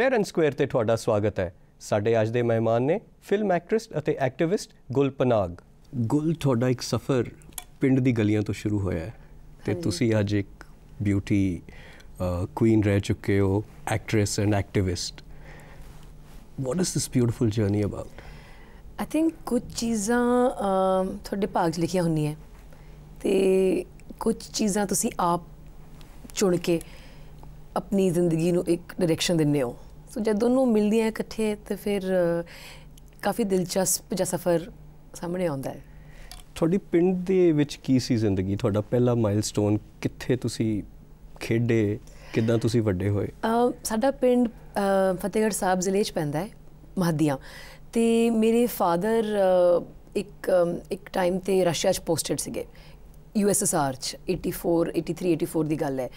Fair and square ਤੇ ਤੁਹਾਡਾ ਸਵਾਗਤ ਹੈ ਸਾਡੇ ਅੱਜ ਦੇ ਮਹਿਮਾਨ ਨੇ ਫਿਲਮ ਐਕਟ੍ਰੈਸ ਅਤੇ ਐਕਟਿਵਿਸਟ ਗੁਲਪਨਾਗ ਗੁਲ ਤੁਹਾਡਾ ਇੱਕ ਸਫ਼ਰ ਪਿੰਡ ਦੀ ਗਲੀਆਂ ਤੋਂ ਸ਼ੁਰੂ ਹੋਇਆ ਹੈ ਤੇ ਤੁਸੀਂ ਅੱਜ ਇੱਕ ਬਿਊਟੀ ਕੁਈਨ ਰਹਿ ਚੁੱਕੇ ਹੋ actress and activist what is this beautiful journey about I think ਕੁਝ ਚੀਜ਼ਾਂ ਤੁਹਾਡੇ ਭਾਗ 'ਚ ਲਿਖੀਆਂ ਹੁੰਦੀਆਂ ਤੇ ਕੁਝ ਚੀਜ਼ਾਂ ਤੁਸੀਂ ਆਪ ਚੁਣ ਕੇ ਆਪਣੀ ਜ਼ਿੰਦਗੀ ਨੂੰ ਇੱਕ ਡਾਇਰੈਕਸ਼ਨ ਦਿੰਨੇ ਹੋ ਸੋ ਜਦ ਦੋਨੋਂ ਮਿਲਦੀਆਂ ਇਕੱਠੇ ਤੇ ਫਿਰ ਕਾਫੀ ਦਿਲਚਸਪ ਜਿਹਾ ਸਫ਼ਰ ਸਾਹਮਣੇ ਆਉਂਦਾ ਹੈ ਤੁਹਾਡੀ ਪਿੰਡ ਦੇ ਵਿੱਚ ਕੀ ਸੀ ਜ਼ਿੰਦਗੀ ਤੁਹਾਡਾ ਪਹਿਲਾ ਮਾਈਲਸਟੋਨ ਕਿੱਥੇ ਤੁਸੀਂ ਖੇਡੇ ਕਿੱਦਾਂ ਤੁਸੀਂ ਵੱਡੇ ਹੋਏ ਸਾਡਾ ਪਿੰਡ ਫਤਿਹਗੜ੍ਹ ਸਾਹਿਬ ਜ਼ਿਲ੍ਹੇ 'ਚ ਪੈਂਦਾ ਹੈ ਮਹਦੀਆਂ ਤੇ ਮੇਰੇ ਫਾਦਰ ਇੱਕ ਇੱਕ ਟਾਈਮ ਤੇ ਰਸ਼ੀਆ 'ਚ ਪੋਸਟਡ ਸੀਗੇ ਯੂਐਸਐਸਆਰ 'ਚ 84 83 84 ਦੀ ਗੱਲ ਹੈ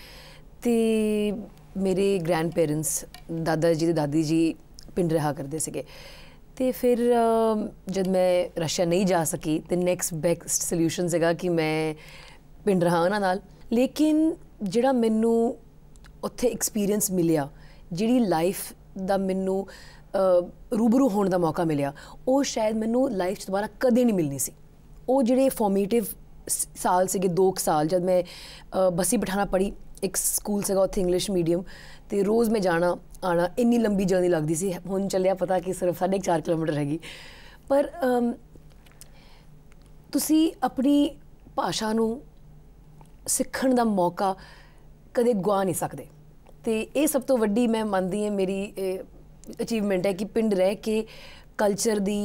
ਤੇ ਮੇਰੇ ਗ੍ਰੈਂਡ ਪੇਰੈਂਟਸ ਦਾਦਾ ਜੀ ਤੇ ਦਾਦੀ ਜੀ ਪਿੰਡ ਰਹਾ ਕਰਦੇ ਸੀਗੇ ਤੇ ਫਿਰ ਜਦ ਮੈਂ ਰਸ਼ੀਆ ਨਹੀਂ ਜਾ ਸਕੀ ਤੇ ਨੈਕਸਟ ਬੈਸਟ ਸੋਲੂਸ਼ਨ ਸੀਗਾ ਕਿ ਮੈਂ ਪਿੰਡ ਰਹਾ ਉਹਨਾਂ ਨਾਲ ਲੇਕਿਨ ਜਿਹੜਾ ਮੈਨੂੰ ਉੱਥੇ ਐਕਸਪੀਰੀਅੰਸ ਮਿਲਿਆ ਜਿਹੜੀ ਲਾਈਫ ਦਾ ਮੈਨੂੰ ਰੂਬਰੂ ਹੋਣ ਦਾ ਮੌਕਾ ਮਿਲਿਆ ਉਹ ਸ਼ਾਇਦ ਮੈਨੂੰ ਲਾਈਫ 'ਚ ਦੁਬਾਰਾ ਕਦੇ ਨਹੀਂ ਮਿਲਣੀ ਸੀ ਉਹ ਜਿਹੜੇ ਫਾਰਮੇਟਿਵ ਸਾਲ ਸੀਗੇ 2 ਸਾਲ ਜਦ ਮੈਂ ਬਸੀ ਪਠਾਣਾ ਪੜੀ ਇੱਕ ਸਕੂਲ ਸੀਗਾ ਉੱਥੇ ਇੰਗਲਿਸ਼ ਮੀਡੀਅਮ ਤੇ ਰੋਜ਼ ਮੈਂ ਜਾਣਾ ਆਣਾ ਇੰਨੀ ਲੰਬੀ ਜਰਨੀ ਲੱਗਦੀ ਸੀ ਹੁਣ ਚੱਲਿਆ ਪਤਾ ਕਿ ਸਿਰਫ 4.5 ਕਿਲੋਮੀਟਰ ਹੈਗੀ ਪਰ ਤੁਸੀਂ ਆਪਣੀ ਭਾਸ਼ਾ ਨੂੰ ਸਿੱਖਣ ਦਾ ਮੌਕਾ ਕਦੇ ਗਵਾ ਨਹੀਂ ਸਕਦੇ ਤੇ ਇਹ ਸਭ ਤੋਂ ਵੱਡੀ ਮੈਂ ਮੰਨਦੀ ਹਾਂ ਮੇਰੀ ਅਚੀਵਮੈਂਟ ਹੈ ਕਿ ਪਿੰਡ ਰਹਿ ਕੇ ਕਲਚਰ ਦੀ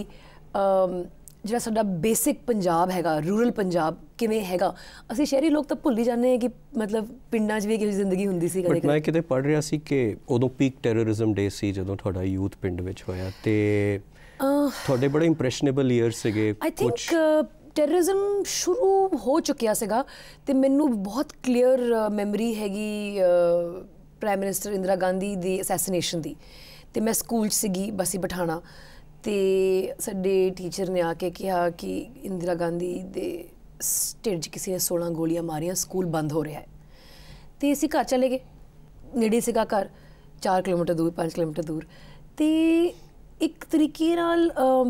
ਜਿਹੜਾ ਸਾਡਾ ਬੇਸਿਕ ਪੰਜਾਬ ਹੈਗਾ ਰੂਰਲ ਪੰਜਾਬ ਕਿਵੇਂ ਹੈਗਾ ਅਸੀਂ ਸ਼ਹਿਰੀ ਲੋਕ ਤਾਂ ਭੁੱਲ ਹੀ ਜਾਂਦੇ ਹਾਂ ਕਿ ਮਤਲਬ ਪਿੰਡਾਂ 'ਚ ਵੀ ਕਿਹੋ ਜਿਹੀ ਜ਼ਿੰਦਗੀ ਹੁੰਦੀ ਸੀ ਕਦੇ ਕਦੇ ਮੈਂ ਕਿਤੇ ਪੜ ਰਿਹਾ ਸੀ ਕਿ ਉਦੋਂ ਪੀਕ ਟੈਰਰਿਜ਼ਮ ਡੇ ਸੀ ਜਦੋਂ ਤੁਹਾਡਾ ਯੂਥ ਪਿੰਡ ਵਿੱਚ ਹੋਇਆ ਤੇ ਤੁਹਾਡੇ ਬੜੇ ਇੰਪ੍ਰੈਸ਼ਨੇਬਲ ਈਅਰ ਸੀਗੇ ਆਈ ਥਿੰਕ ਟੈਰਰਿਜ਼ਮ ਸ਼ੁਰੂ ਹੋ ਚੁੱਕਿਆ ਸੀਗਾ ਤੇ ਮੈਨੂੰ ਬਹੁਤ ਕਲੀਅਰ ਮੈਮਰੀ ਹੈਗੀ ਪ੍ਰਾਈਮ ਮਿਨਿਸਟਰ ਇੰਦਰਾ ਗਾਂਧੀ ਦੀ ਅਸੈਸੀਨੇਸ਼ਨ ਦੀ ਤੇ ਮੈਂ ਸਕੂਲ 'ਚ ਸੀਗੀ ਬਸੀ ਬਠਾਣਾ ਤੇ ਸਾਡੇ ਟੀਚਰ ਨੇ ਆ ਕੇ ਕਿਹਾ ਕਿ ਇੰਦਰਾ ਗਾਂਧੀ ਦੇ ਸਟੇਜ ਕਿਸੇ ਨੇ 16 ਗੋਲੀਆਂ ਮਾਰੀਆਂ ਸਕੂਲ ਬੰਦ ਹੋ ਰਿਹਾ ਹੈ ਤੇ ਅਸੀਂ ਘਰ ਚਲੇ ਗਏ ਨੇੜੇ ਸੀਗਾ ਘਰ 4 ਕਿਲੋਮੀਟਰ ਦੂਰ 5 ਕਿਲੋਮੀਟਰ ਦੂਰ ਤੇ ਇੱਕ ਤਰੀਕੇ ਨਾਲ ਜਦ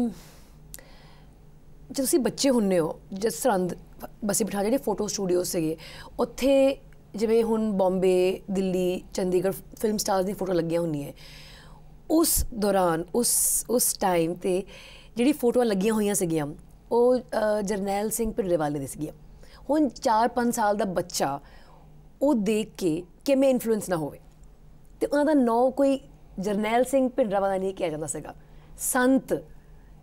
ਤੁਸੀਂ ਬੱਚੇ ਹੁੰਨੇ ਹੋ ਜਿਸ ਸਰੰਦ ਬਸੇ ਬਿਠਾ ਜਿਹੜੇ ਫੋਟੋ ਸਟੂਡੀਓ ਸੀਗੇ ਉੱਥੇ ਜਿਵੇਂ ਹੁਣ ਬੰਬੇ ਦਿੱਲੀ ਚੰਡੀਗੜ੍ਹ ਫਿਲਮ ਸਟਾਰਸ ਦੀ ਫੋਟੋ ਲੱਗੀਆਂ ਹੁੰਦੀਆਂ ਉਸ ਦੌਰਾਨ ਉਸ ਉਸ ਟਾਈਮ ਤੇ ਜਿਹੜੀ ਫੋਟੋਆਂ ਲੱਗੀਆਂ ਹੋਈਆਂ ਸੀਗੀਆਂ ਉਹ ਜਰਨੈਲ ਸਿੰਘ ਪਿੰਡਰੇਵਾਲੇ ਦੀ ਸੀਗੀਆਂ ਹੁਣ 4-5 ਸਾਲ ਦਾ ਬੱਚਾ ਉਹ ਦੇਖ ਕੇ ਕਿਵੇਂ ਇਨਫਲੂਐਂਸ ਨਾ ਹੋਵੇ ਤੇ ਉਹਨਾਂ ਦਾ ਨਾਂ ਕੋਈ ਜਰਨੈਲ ਸਿੰਘ ਪਿੰਡਰਾਵਾਲਾ ਨਹੀਂ ਕਿਹਾ ਜਾਂਦਾ ਸੀਗਾ ਸੰਤ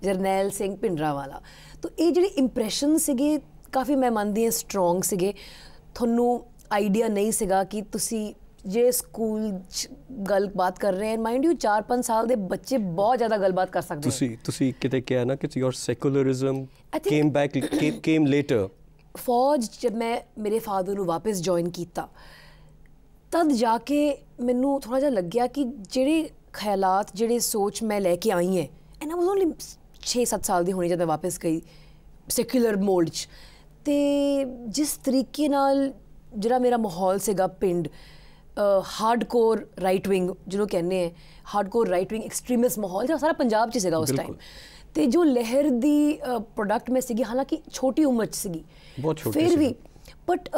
ਜਰਨੈਲ ਸਿੰਘ ਪਿੰਡਰਾਵਾਲਾ ਤੋਂ ਇਹ ਜਿਹੜੇ ਇੰਪ੍ਰੈਸ਼ਨ ਸੀਗੇ ਕਾਫੀ ਮੈਂ ਮੰਨਦੀ ਹਾਂ ਸਟਰੋਂਗ ਸੀਗੇ ਤੁਹਾਨੂੰ ਆਈਡੀਆ ਨਹੀਂ ਸੀਗਾ ਕਿ ਤੁਸੀਂ ਜੇ ਸਕੂਲ ਗੱਲ ਬਾਤ ਕਰ ਰਹੇ ਐ ਮਾਈਂਡ ਯੂ 4-5 ਸਾਲ ਦੇ ਬੱਚੇ ਬਹੁਤ ਜ਼ਿਆਦਾ ਗੱਲਬਾਤ ਕਰ ਸਕਦੇ ਤੁਸੀਂ ਤੁਸੀਂ ਕਿਤੇ ਕਿਹਾ ਨਾ ਕਿ your secularism came back came later ਫੌਜ ਜਦ ਮੈਂ ਮੇਰੇ ਫਾਦਰ ਨੂੰ ਵਾਪਸ ਜੁਆਇਨ ਕੀਤਾ ਤਦ ਜਾ ਕੇ ਮੈਨੂੰ ਥੋੜਾ ਜਿਹਾ ਲੱਗਿਆ ਕਿ ਜਿਹੜੇ ਖਿਆਲਾਤ ਜਿਹੜੇ ਸੋਚ ਮੈਂ ਲੈ ਕੇ ਆਈ ਹੈ ਐਂਡ ਆ ਵਾਸ ਓਨਲੀ 6-7 ਸਾਲ ਦੀ ਹੋਣੀ ਜਦ ਮੈਂ ਵਾਪਸ ਗਈ ਸੈਕੂਲਰ ਮੋਲਡ ਤੇ ਜਿਸ ਤਰੀਕੇ ਨਾਲ ਜਿਹੜਾ ਮੇਰਾ ਮਾਹੌਲ ਸੀਗਾ ਪਿੰਡ ਹਾਰਡਕੋਰ ਰਾਈਟ ਵਿੰਗ ਜਿਹਨੂੰ ਕਹਿੰਦੇ ਆ ਹਾਰਡਕੋਰ ਰਾਈਟ ਵਿੰਗ ਐਕਸਟ੍ਰੀਮਿਸਟ ਮਾਹੌਲ ਜਿਹੜਾ ਸਾਰਾ ਪੰਜਾਬ 'ਚ ਸੀਗਾ ਉਸ ਟਾਈਮ ਤੇ ਜੋ ਲਹਿਰ ਦੀ ਪ੍ਰੋਡਕਟ ਮੈਂ ਸੀਗੀ ਹਾਲਾਂਕਿ ਛੋਟੀ ਉਮਰ 'ਚ ਸੀਗੀ ਬਹੁਤ ਛੋਟੀ ਫਿਰ ਵੀ ਬਟ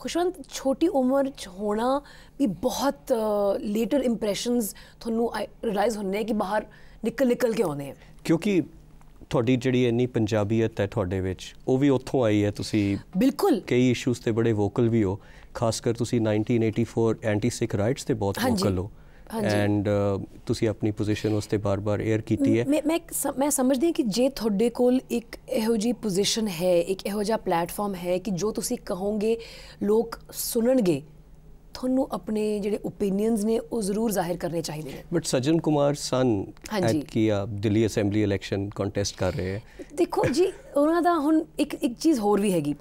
ਖੁਸ਼ਵੰਤ ਛੋਟੀ ਉਮਰ 'ਚ ਹੋਣਾ ਵੀ ਬਹੁਤ ਲੇਟਰ ਇੰਪ੍ਰੈਸ਼ਨਸ ਤੁਹਾਨੂੰ ਰਿਅਲਾਈਜ਼ ਹੁੰਨੇ ਕਿ ਬਾਹਰ ਨਿਕਲ ਨਿਕਲ ਕੇ ਆਉਨੇ ਕਿਉਂਕਿ ਤੁਹਾਡੀ ਜਿਹੜੀ ਇੰਨੀ ਪੰਜਾਬੀਅਤ ਹੈ ਤੁਹਾਡੇ ਵਿੱਚ ਉਹ ਵੀ ਉੱਥੋਂ ਆਈ ਹੈ ਤੁਸੀਂ ਬਿਲਕੁਲ ਕਈ ਇਸ਼ੂਸ ਤੇ ਬੜੇ ਵੋਕਲ ਵੀ ਹੋ ਖਾਸ ਕਰ ਤੁਸੀਂ 1984 ਐਂਟੀ ਸਿੱਖ ਰਾਈਟਸ ਤੇ ਬਹੁਤ ਵੋਕਲ ਹੋ ਐਂਡ ਤੁਸੀਂ ਆਪਣੀ ਪੋਜੀਸ਼ਨ ਉਸ ਤੇ ਬਾਰ-ਬਾਰ 에ਅਰ ਕੀਤੀ ਹੈ ਮੈਂ ਮੈਂ ਮੈਂ ਸਮਝਦੀ ਹਾਂ ਕਿ ਜੇ ਤੁਹਾਡੇ ਕੋਲ ਇੱਕ ਇਹੋ ਜੀ ਪੋਜੀਸ਼ਨ ਹੈ ਇੱਕ ਇਹੋ ਜਿਹਾ ਪਲੇਟਫਾਰਮ ਹੈ ਕਿ ਜੋ ਤੁਸੀਂ ਕਹੋਗੇ ਲੋਕ ਸੁਣਨਗੇ ਤੁਹਾਨੂੰ ਆਪਣੇ ਜਿਹੜੇ ਓਪੀਨੀਅਨਸ ਨੇ ਉਹ ਜ਼ਰੂਰ ਜ਼ਾਹਿਰ ਕਰਨੇ ਚਾਹੀਦੇ ਨੇ ਬਟ ਸਜਨ ਕੁਮਾਰ ਸਨ ਐਟ ਕੀ ਆ ਦਿੱਲੀ ਅਸੈਂਬਲੀ ਇਲੈਕਸ਼ਨ ਕੰਟੈਸਟ ਕਰ ਰਹੇ ਹੈ ਦੇਖੋ ਜੀ ਉਹਨਾਂ ਦਾ ਹੁਣ ਇੱਕ ਇੱਕ ਚੀਜ਼ ਹੋਰ ਵੀ ਹੈਗੀ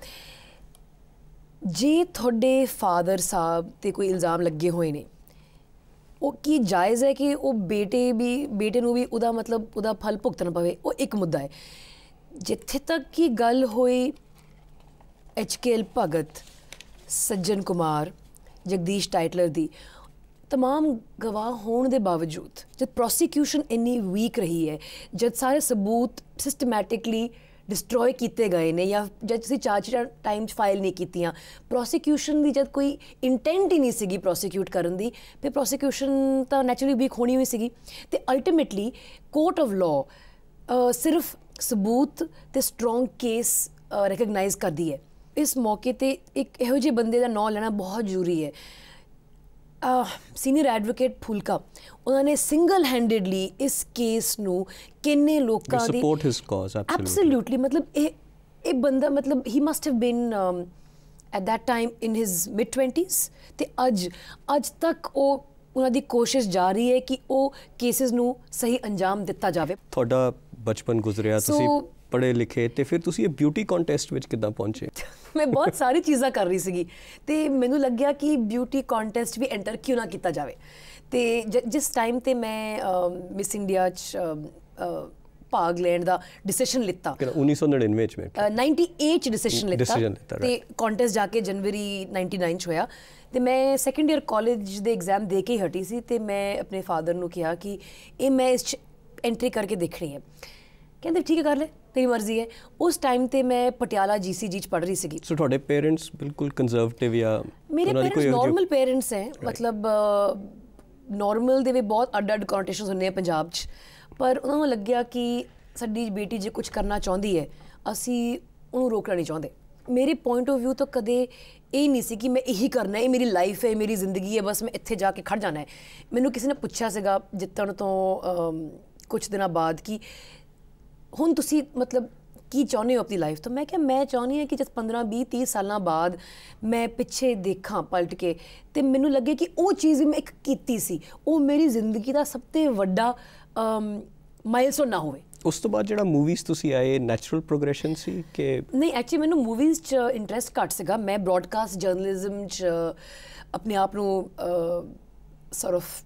ਜੇ ਤੁਹਾਡੇ ਫਾਦਰ ਸਾਹਿਬ ਤੇ ਕੋਈ ਇਲਜ਼ਾਮ ਲੱਗੇ ਹੋਏ ਨੇ ਉਹ ਕੀ ਜਾਇਜ਼ ਹੈ ਕਿ ਉਹ ਬੇਟੇ ਵੀ ਬੇਟੇ ਨੂੰ ਵੀ ਉਹਦਾ ਮਤਲਬ ਉਹਦਾ ਫਲ ਭੁਗਤਣਾ ਪਵੇ ਉਹ ਇੱਕ ਮੁੱਦਾ ਹੈ ਜਿੱਥੇ ਤੱਕ ਕੀ ਗੱਲ ਹੋਈ ਐਚਕੇਐਲ ਭਗਤ ਸੱਜਣ ਕੁਮਾਰ ਜਗਦੀਸ਼ ਟਾਈਟਲਰ ਦੀ तमाम ਗਵਾਹ ਹੋਣ ਦੇ ਬਾਵਜੂਦ ਜਦ ਪ੍ਰੋਸੀਕਿਊਸ਼ਨ ਇੰਨੀ ਵੀਕ ਰਹੀ ਹੈ ਜਦ ਸਾਰੇ ਸਬੂਤ ਸਿਸਟਮੈਟਿਕਲੀ ਡਿਸਟਰੋਏ ਕੀਤੇ ਗਏ ਨੇ ਜਾਂ ਜਦ ਤੁਸੀਂ ਚਾਰਜ ਟਾਈਮ 'ਚ ਫਾਈਲ ਨਹੀਂ ਕੀਤੀਆਂ ਪ੍ਰੋਸੀਕਿਊਸ਼ਨ ਦੀ ਜਦ ਕੋਈ ਇੰਟੈਂਟ ਹੀ ਨਹੀਂ ਸੀਗੀ ਪ੍ਰੋਸੀਕਿਊਟ ਕਰਨ ਦੀ ਫਿਰ ਪ੍ਰੋਸੀਕਿਊਸ਼ਨ ਤਾਂ ਨੈਚੁਰਲੀ ਵੀਕ ਹੋਣੀ ਹੋਈ ਸੀਗੀ ਤੇ ਅਲਟੀਮੇਟਲੀ ਕੋਰਟ ਆਫ ਲਾ ਸਿਰਫ ਸਬੂਤ ਤੇ ਸਟਰੋਂਗ ਕੇਸ ਰੈਕਗਨਾਈਜ਼ ਕਰਦੀ ਹੈ ਇਸ ਮੌਕੇ ਤੇ ਇੱਕ ਇਹੋ ਜਿਹੇ ਬੰਦੇ ਦਾ ਨਾਮ ਲੈਣਾ ਬਹੁਤ ਜ਼ਰੂਰੀ ਹੈ ਸੀਨੀਅਰ ਐਡਵੋਕੇਟ ਫੁਲਕਾ ਉਹਨਾਂ ਨੇ ਸਿੰਗਲ ਹੈਂਡਡਲੀ ਇਸ ਕੇਸ ਨੂੰ ਕਿੰਨੇ ਲੋਕਾਂ ਦੀ ਸਪੋਰਟ ਹਿਸ ਕਾਜ਼ ਐਬਸੋਲੂਟਲੀ ਮਤਲਬ ਇਹ ਇਹ ਬੰਦਾ ਮਤਲਬ ਹੀ must have been at that time in his mid 20ਸ ਤੇ ਅੱਜ ਅੱਜ ਤੱਕ ਉਹ ਉਹਨਾਂ ਦੀ ਕੋਸ਼ਿਸ਼ ਜਾਰੀ ਹੈ ਕਿ ਉਹ ਕੇਸਿਸ ਨੂੰ ਸਹੀ ਅੰਜਾਮ ਦਿੱਤਾ ਜਾਵੇ ਤੁਹਾਡਾ ਬਚਪਨ ਗੁਜ਼ਰਿਆ ਤੁਸੀਂ ਪੜੇ ਲਿਖੇ ਤੇ ਫਿਰ ਤੁਸੀਂ ਇਹ ਬਿਊਟੀ ਕੰਟੈਸਟ ਵਿੱਚ ਕਿੱਦਾਂ ਪਹੁੰਚੇ ਮੈਂ ਬਹੁਤ ਸਾਰੀ ਚੀਜ਼ਾਂ ਕਰ ਰਹੀ ਸੀਗੀ ਤੇ ਮੈਨੂੰ ਲੱਗਿਆ ਕਿ ਬਿਊਟੀ ਕੰਟੈਸਟ ਵੀ ਐਂਟਰ ਕਿਉਂ ਨਾ ਕੀਤਾ ਜਾਵੇ ਤੇ ਜਿਸ ਟਾਈਮ ਤੇ ਮੈਂ ਮਿਸ ਇੰਡੀਆ ਚ ਭਾਗ ਲੈਣ ਦਾ ਡਿਸੀਜਨ ਲਿੱਤਾ 1999 ਚ ਮੈਂ 98 ਚ ਡਿਸੀਜਨ ਲਿੱਤਾ ਤੇ ਕੰਟੈਸਟ ਜਾ ਕੇ ਜਨਵਰੀ 99 ਚ ਹੋਇਆ ਤੇ ਮੈਂ ਸੈਕੰਡ ਇਅਰ ਕਾਲਜ ਦੇ ਐਗਜ਼ਾਮ ਦੇ ਕੇ ਹਟੀ ਸੀ ਤੇ ਮੈਂ ਆਪਣੇ ਫਾਦਰ ਨੂੰ ਕਿਹਾ ਕਿ ਇਹ ਮੈਂ ਇਸ ਚ ਐਂਟਰੀ ਕਰਕੇ ਦੇਖਣੀ ਹੈ ਕਹਿੰਦੇ ਠੀਕ ਹੈ ਕਰ ਲੈ ਤੇਰੀ ਮਰਜ਼ੀ ਹੈ ਉਸ ਟਾਈਮ ਤੇ ਮੈਂ ਪਟਿਆਲਾ ਜੀਸੀਜੀ ਚ ਪੜ ਰਹੀ ਸੀਗੀ ਸੋ ਤੁਹਾਡੇ ਪੇਰੈਂਟਸ ਬਿਲਕੁਲ ਕੰਜ਼ਰਵੇਟਿਵ ਆ ਮੇਰੇ ਪੇਰੈਂਟਸ ਨਾਰਮਲ ਪੇਰੈਂਟਸ ਹੈ ਮਤਲਬ ਨਾਰਮਲ ਦੇ ਵੀ ਬਹੁਤ ਅੱਡ ਅੱਡ ਕਨੋਟੇਸ਼ਨਸ ਹੁੰਦੇ ਆ ਪੰਜਾਬ 'ਚ ਪਰ ਉਹਨਾਂ ਨੂੰ ਲੱਗਿਆ ਕਿ ਸਾਡੀ ਬੇਟੀ ਜੇ ਕੁਝ ਕਰਨਾ ਚਾਹੁੰਦੀ ਹੈ ਅਸੀਂ ਉਹਨੂੰ ਰੋਕਣਾ ਨਹੀਂ ਚਾਹੁੰਦੇ ਮੇਰੇ ਪੁਆਇੰਟ ਆਫ View ਤੋਂ ਕਦੇ ਇਹ ਨਹੀਂ ਸੀ ਕਿ ਮੈਂ ਇਹੀ ਕਰਨਾ ਹੈ ਮੇਰੀ ਲਾਈਫ ਹੈ ਮੇਰੀ ਜ਼ਿੰਦਗੀ ਹੈ ਬਸ ਮੈਂ ਇੱਥੇ ਜਾ ਕੇ ਖੜ ਜਾਣਾ ਹੈ ਮੈਨੂੰ ਕਿਸੇ ਨੇ ਪੁੱਛਿਆ ਸੀਗਾ ਜਿੱਤਣ ਤੋਂ ਕੁਝ ਦਿਨਾਂ ਬਾਅਦ ਕਿ ਹੁਣ ਤੁਸੀਂ ਮਤਲਬ ਕੀ ਚਾਹੁੰਦੇ ਹੋ ਆਪਣੀ ਲਾਈਫ ਤੋਂ ਮੈਂ ਕਿਹਾ ਮੈਂ ਚਾਹੁੰਦੀ ਹਾਂ ਕਿ ਜਦ 15 20 30 ਸਾਲਾਂ ਬਾਅਦ ਮੈਂ ਪਿੱਛੇ ਦੇਖਾਂ ਪਲਟ ਕੇ ਤੇ ਮੈਨੂੰ ਲੱਗੇ ਕਿ ਉਹ ਚੀਜ਼ ਮੈਂ ਇੱਕ ਕੀਤੀ ਸੀ ਉਹ ਮੇਰੀ ਜ਼ਿੰਦਗੀ ਦਾ ਸਭ ਤੋਂ ਵੱਡਾ ਮਾਈਲਸਟੋਨ ਨਾ ਹੋਵੇ ਉਸ ਤੋਂ ਬਾਅਦ ਜਿਹੜਾ ਮੂਵੀਜ਼ ਤੁਸੀਂ ਆਏ ਨੈਚੁਰਲ ਪ੍ਰੋਗਰੈਸ਼ਨ ਸੀ ਕਿ ਨਹੀਂ ਐਕਚੁਅਲੀ ਮੈਨੂੰ ਮੂਵੀਜ਼ 'ਚ ਇੰਟਰਸਟ ਘੱਟ ਸੀਗਾ ਮੈਂ ਬ੍ਰਾਡਕਾਸਟ ਜਰਨਲਿਜ਼ਮ 'ਚ ਆਪਣੇ ਆਪ ਨੂੰ ਸੌਰਫ ਆਫ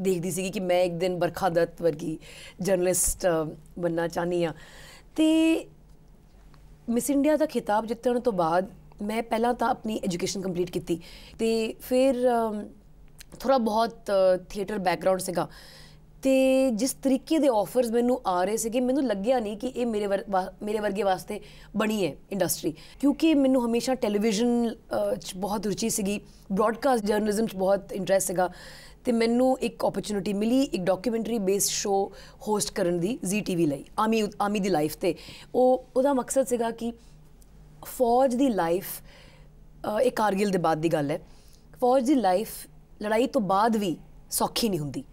ਦੇਖਦੀ ਸੀ ਕਿ ਮੈਂ ਇੱਕ ਦਿਨ ਬਰਖਾ ਵਰਗੀ ਜਰਨਲਿਸਟ ਬੰਨਾ ਚਾਹਨੀ ਆ ਤੇ ਮਿਸ ਇੰਡੀਆ ਦਾ ਖਿਤਾਬ ਜਿੱਤਣ ਤੋਂ ਬਾਅਦ ਮੈਂ ਪਹਿਲਾਂ ਤਾਂ ਆਪਣੀ ਐਜੂਕੇਸ਼ਨ ਕੰਪਲੀਟ ਕੀਤੀ ਤੇ ਫਿਰ ਥੋੜਾ ਬਹੁਤ ਥੀਏਟਰ ਬੈਕਗ੍ਰਾਉਂਡ ਸੀਗਾ ਤੇ ਜਿਸ ਤਰੀਕੇ ਦੇ ਆਫਰਸ ਮੈਨੂੰ ਆ ਰਹੇ ਸੀਗੇ ਮੈਨੂੰ ਲੱਗਿਆ ਨਹੀਂ ਕਿ ਇਹ ਮੇਰੇ ਮੇਰੇ ਵਰਗੇ ਵਾਸਤੇ ਬਣੀ ਹੈ ਇੰਡਸਟਰੀ ਕਿਉਂਕਿ ਮੈਨੂੰ ਹਮੇਸ਼ਾ ਟੈਲੀਵਿਜ਼ਨ 'ਚ ਬਹੁਤ ਰੁਚੀ ਸੀਗੀ ਬ੍ਰਾਡਕਾਸਟ ਜਰਨਲਿਜ਼ਮ 'ਚ ਬਹੁਤ ਇੰਟਰਸਟ ਸੀਗਾ ਤੇ ਮੈਨੂੰ ਇੱਕ ਓਪਰਚ्युनिटी ਮਿਲੀ ਇੱਕ ਡਾਕੂਮੈਂਟਰੀ ਬੇਸਡ ਸ਼ੋਅ ਹੋਸਟ ਕਰਨ ਦੀ ਜ਼ੀ ਟੀਵੀ ਲਈ ਆਮੀ ਆਮੀ ਦੀ ਲਾਈਫ ਤੇ ਉਹ ਉਹਦਾ ਮਕਸਦ ਸੀਗਾ ਕਿ ਫੌਜ ਦੀ ਲਾਈਫ ਇੱਕ ਕਾਰਗਿਲ ਦੇ ਬਾਅਦ ਦੀ ਗੱਲ ਹੈ ਫੌਜ ਦੀ ਲਾਈਫ ਲੜਾਈ ਤੋਂ ਬਾਅਦ ਵੀ ਸੌਖੀ ਨਹੀਂ ਹੁੰਦੀ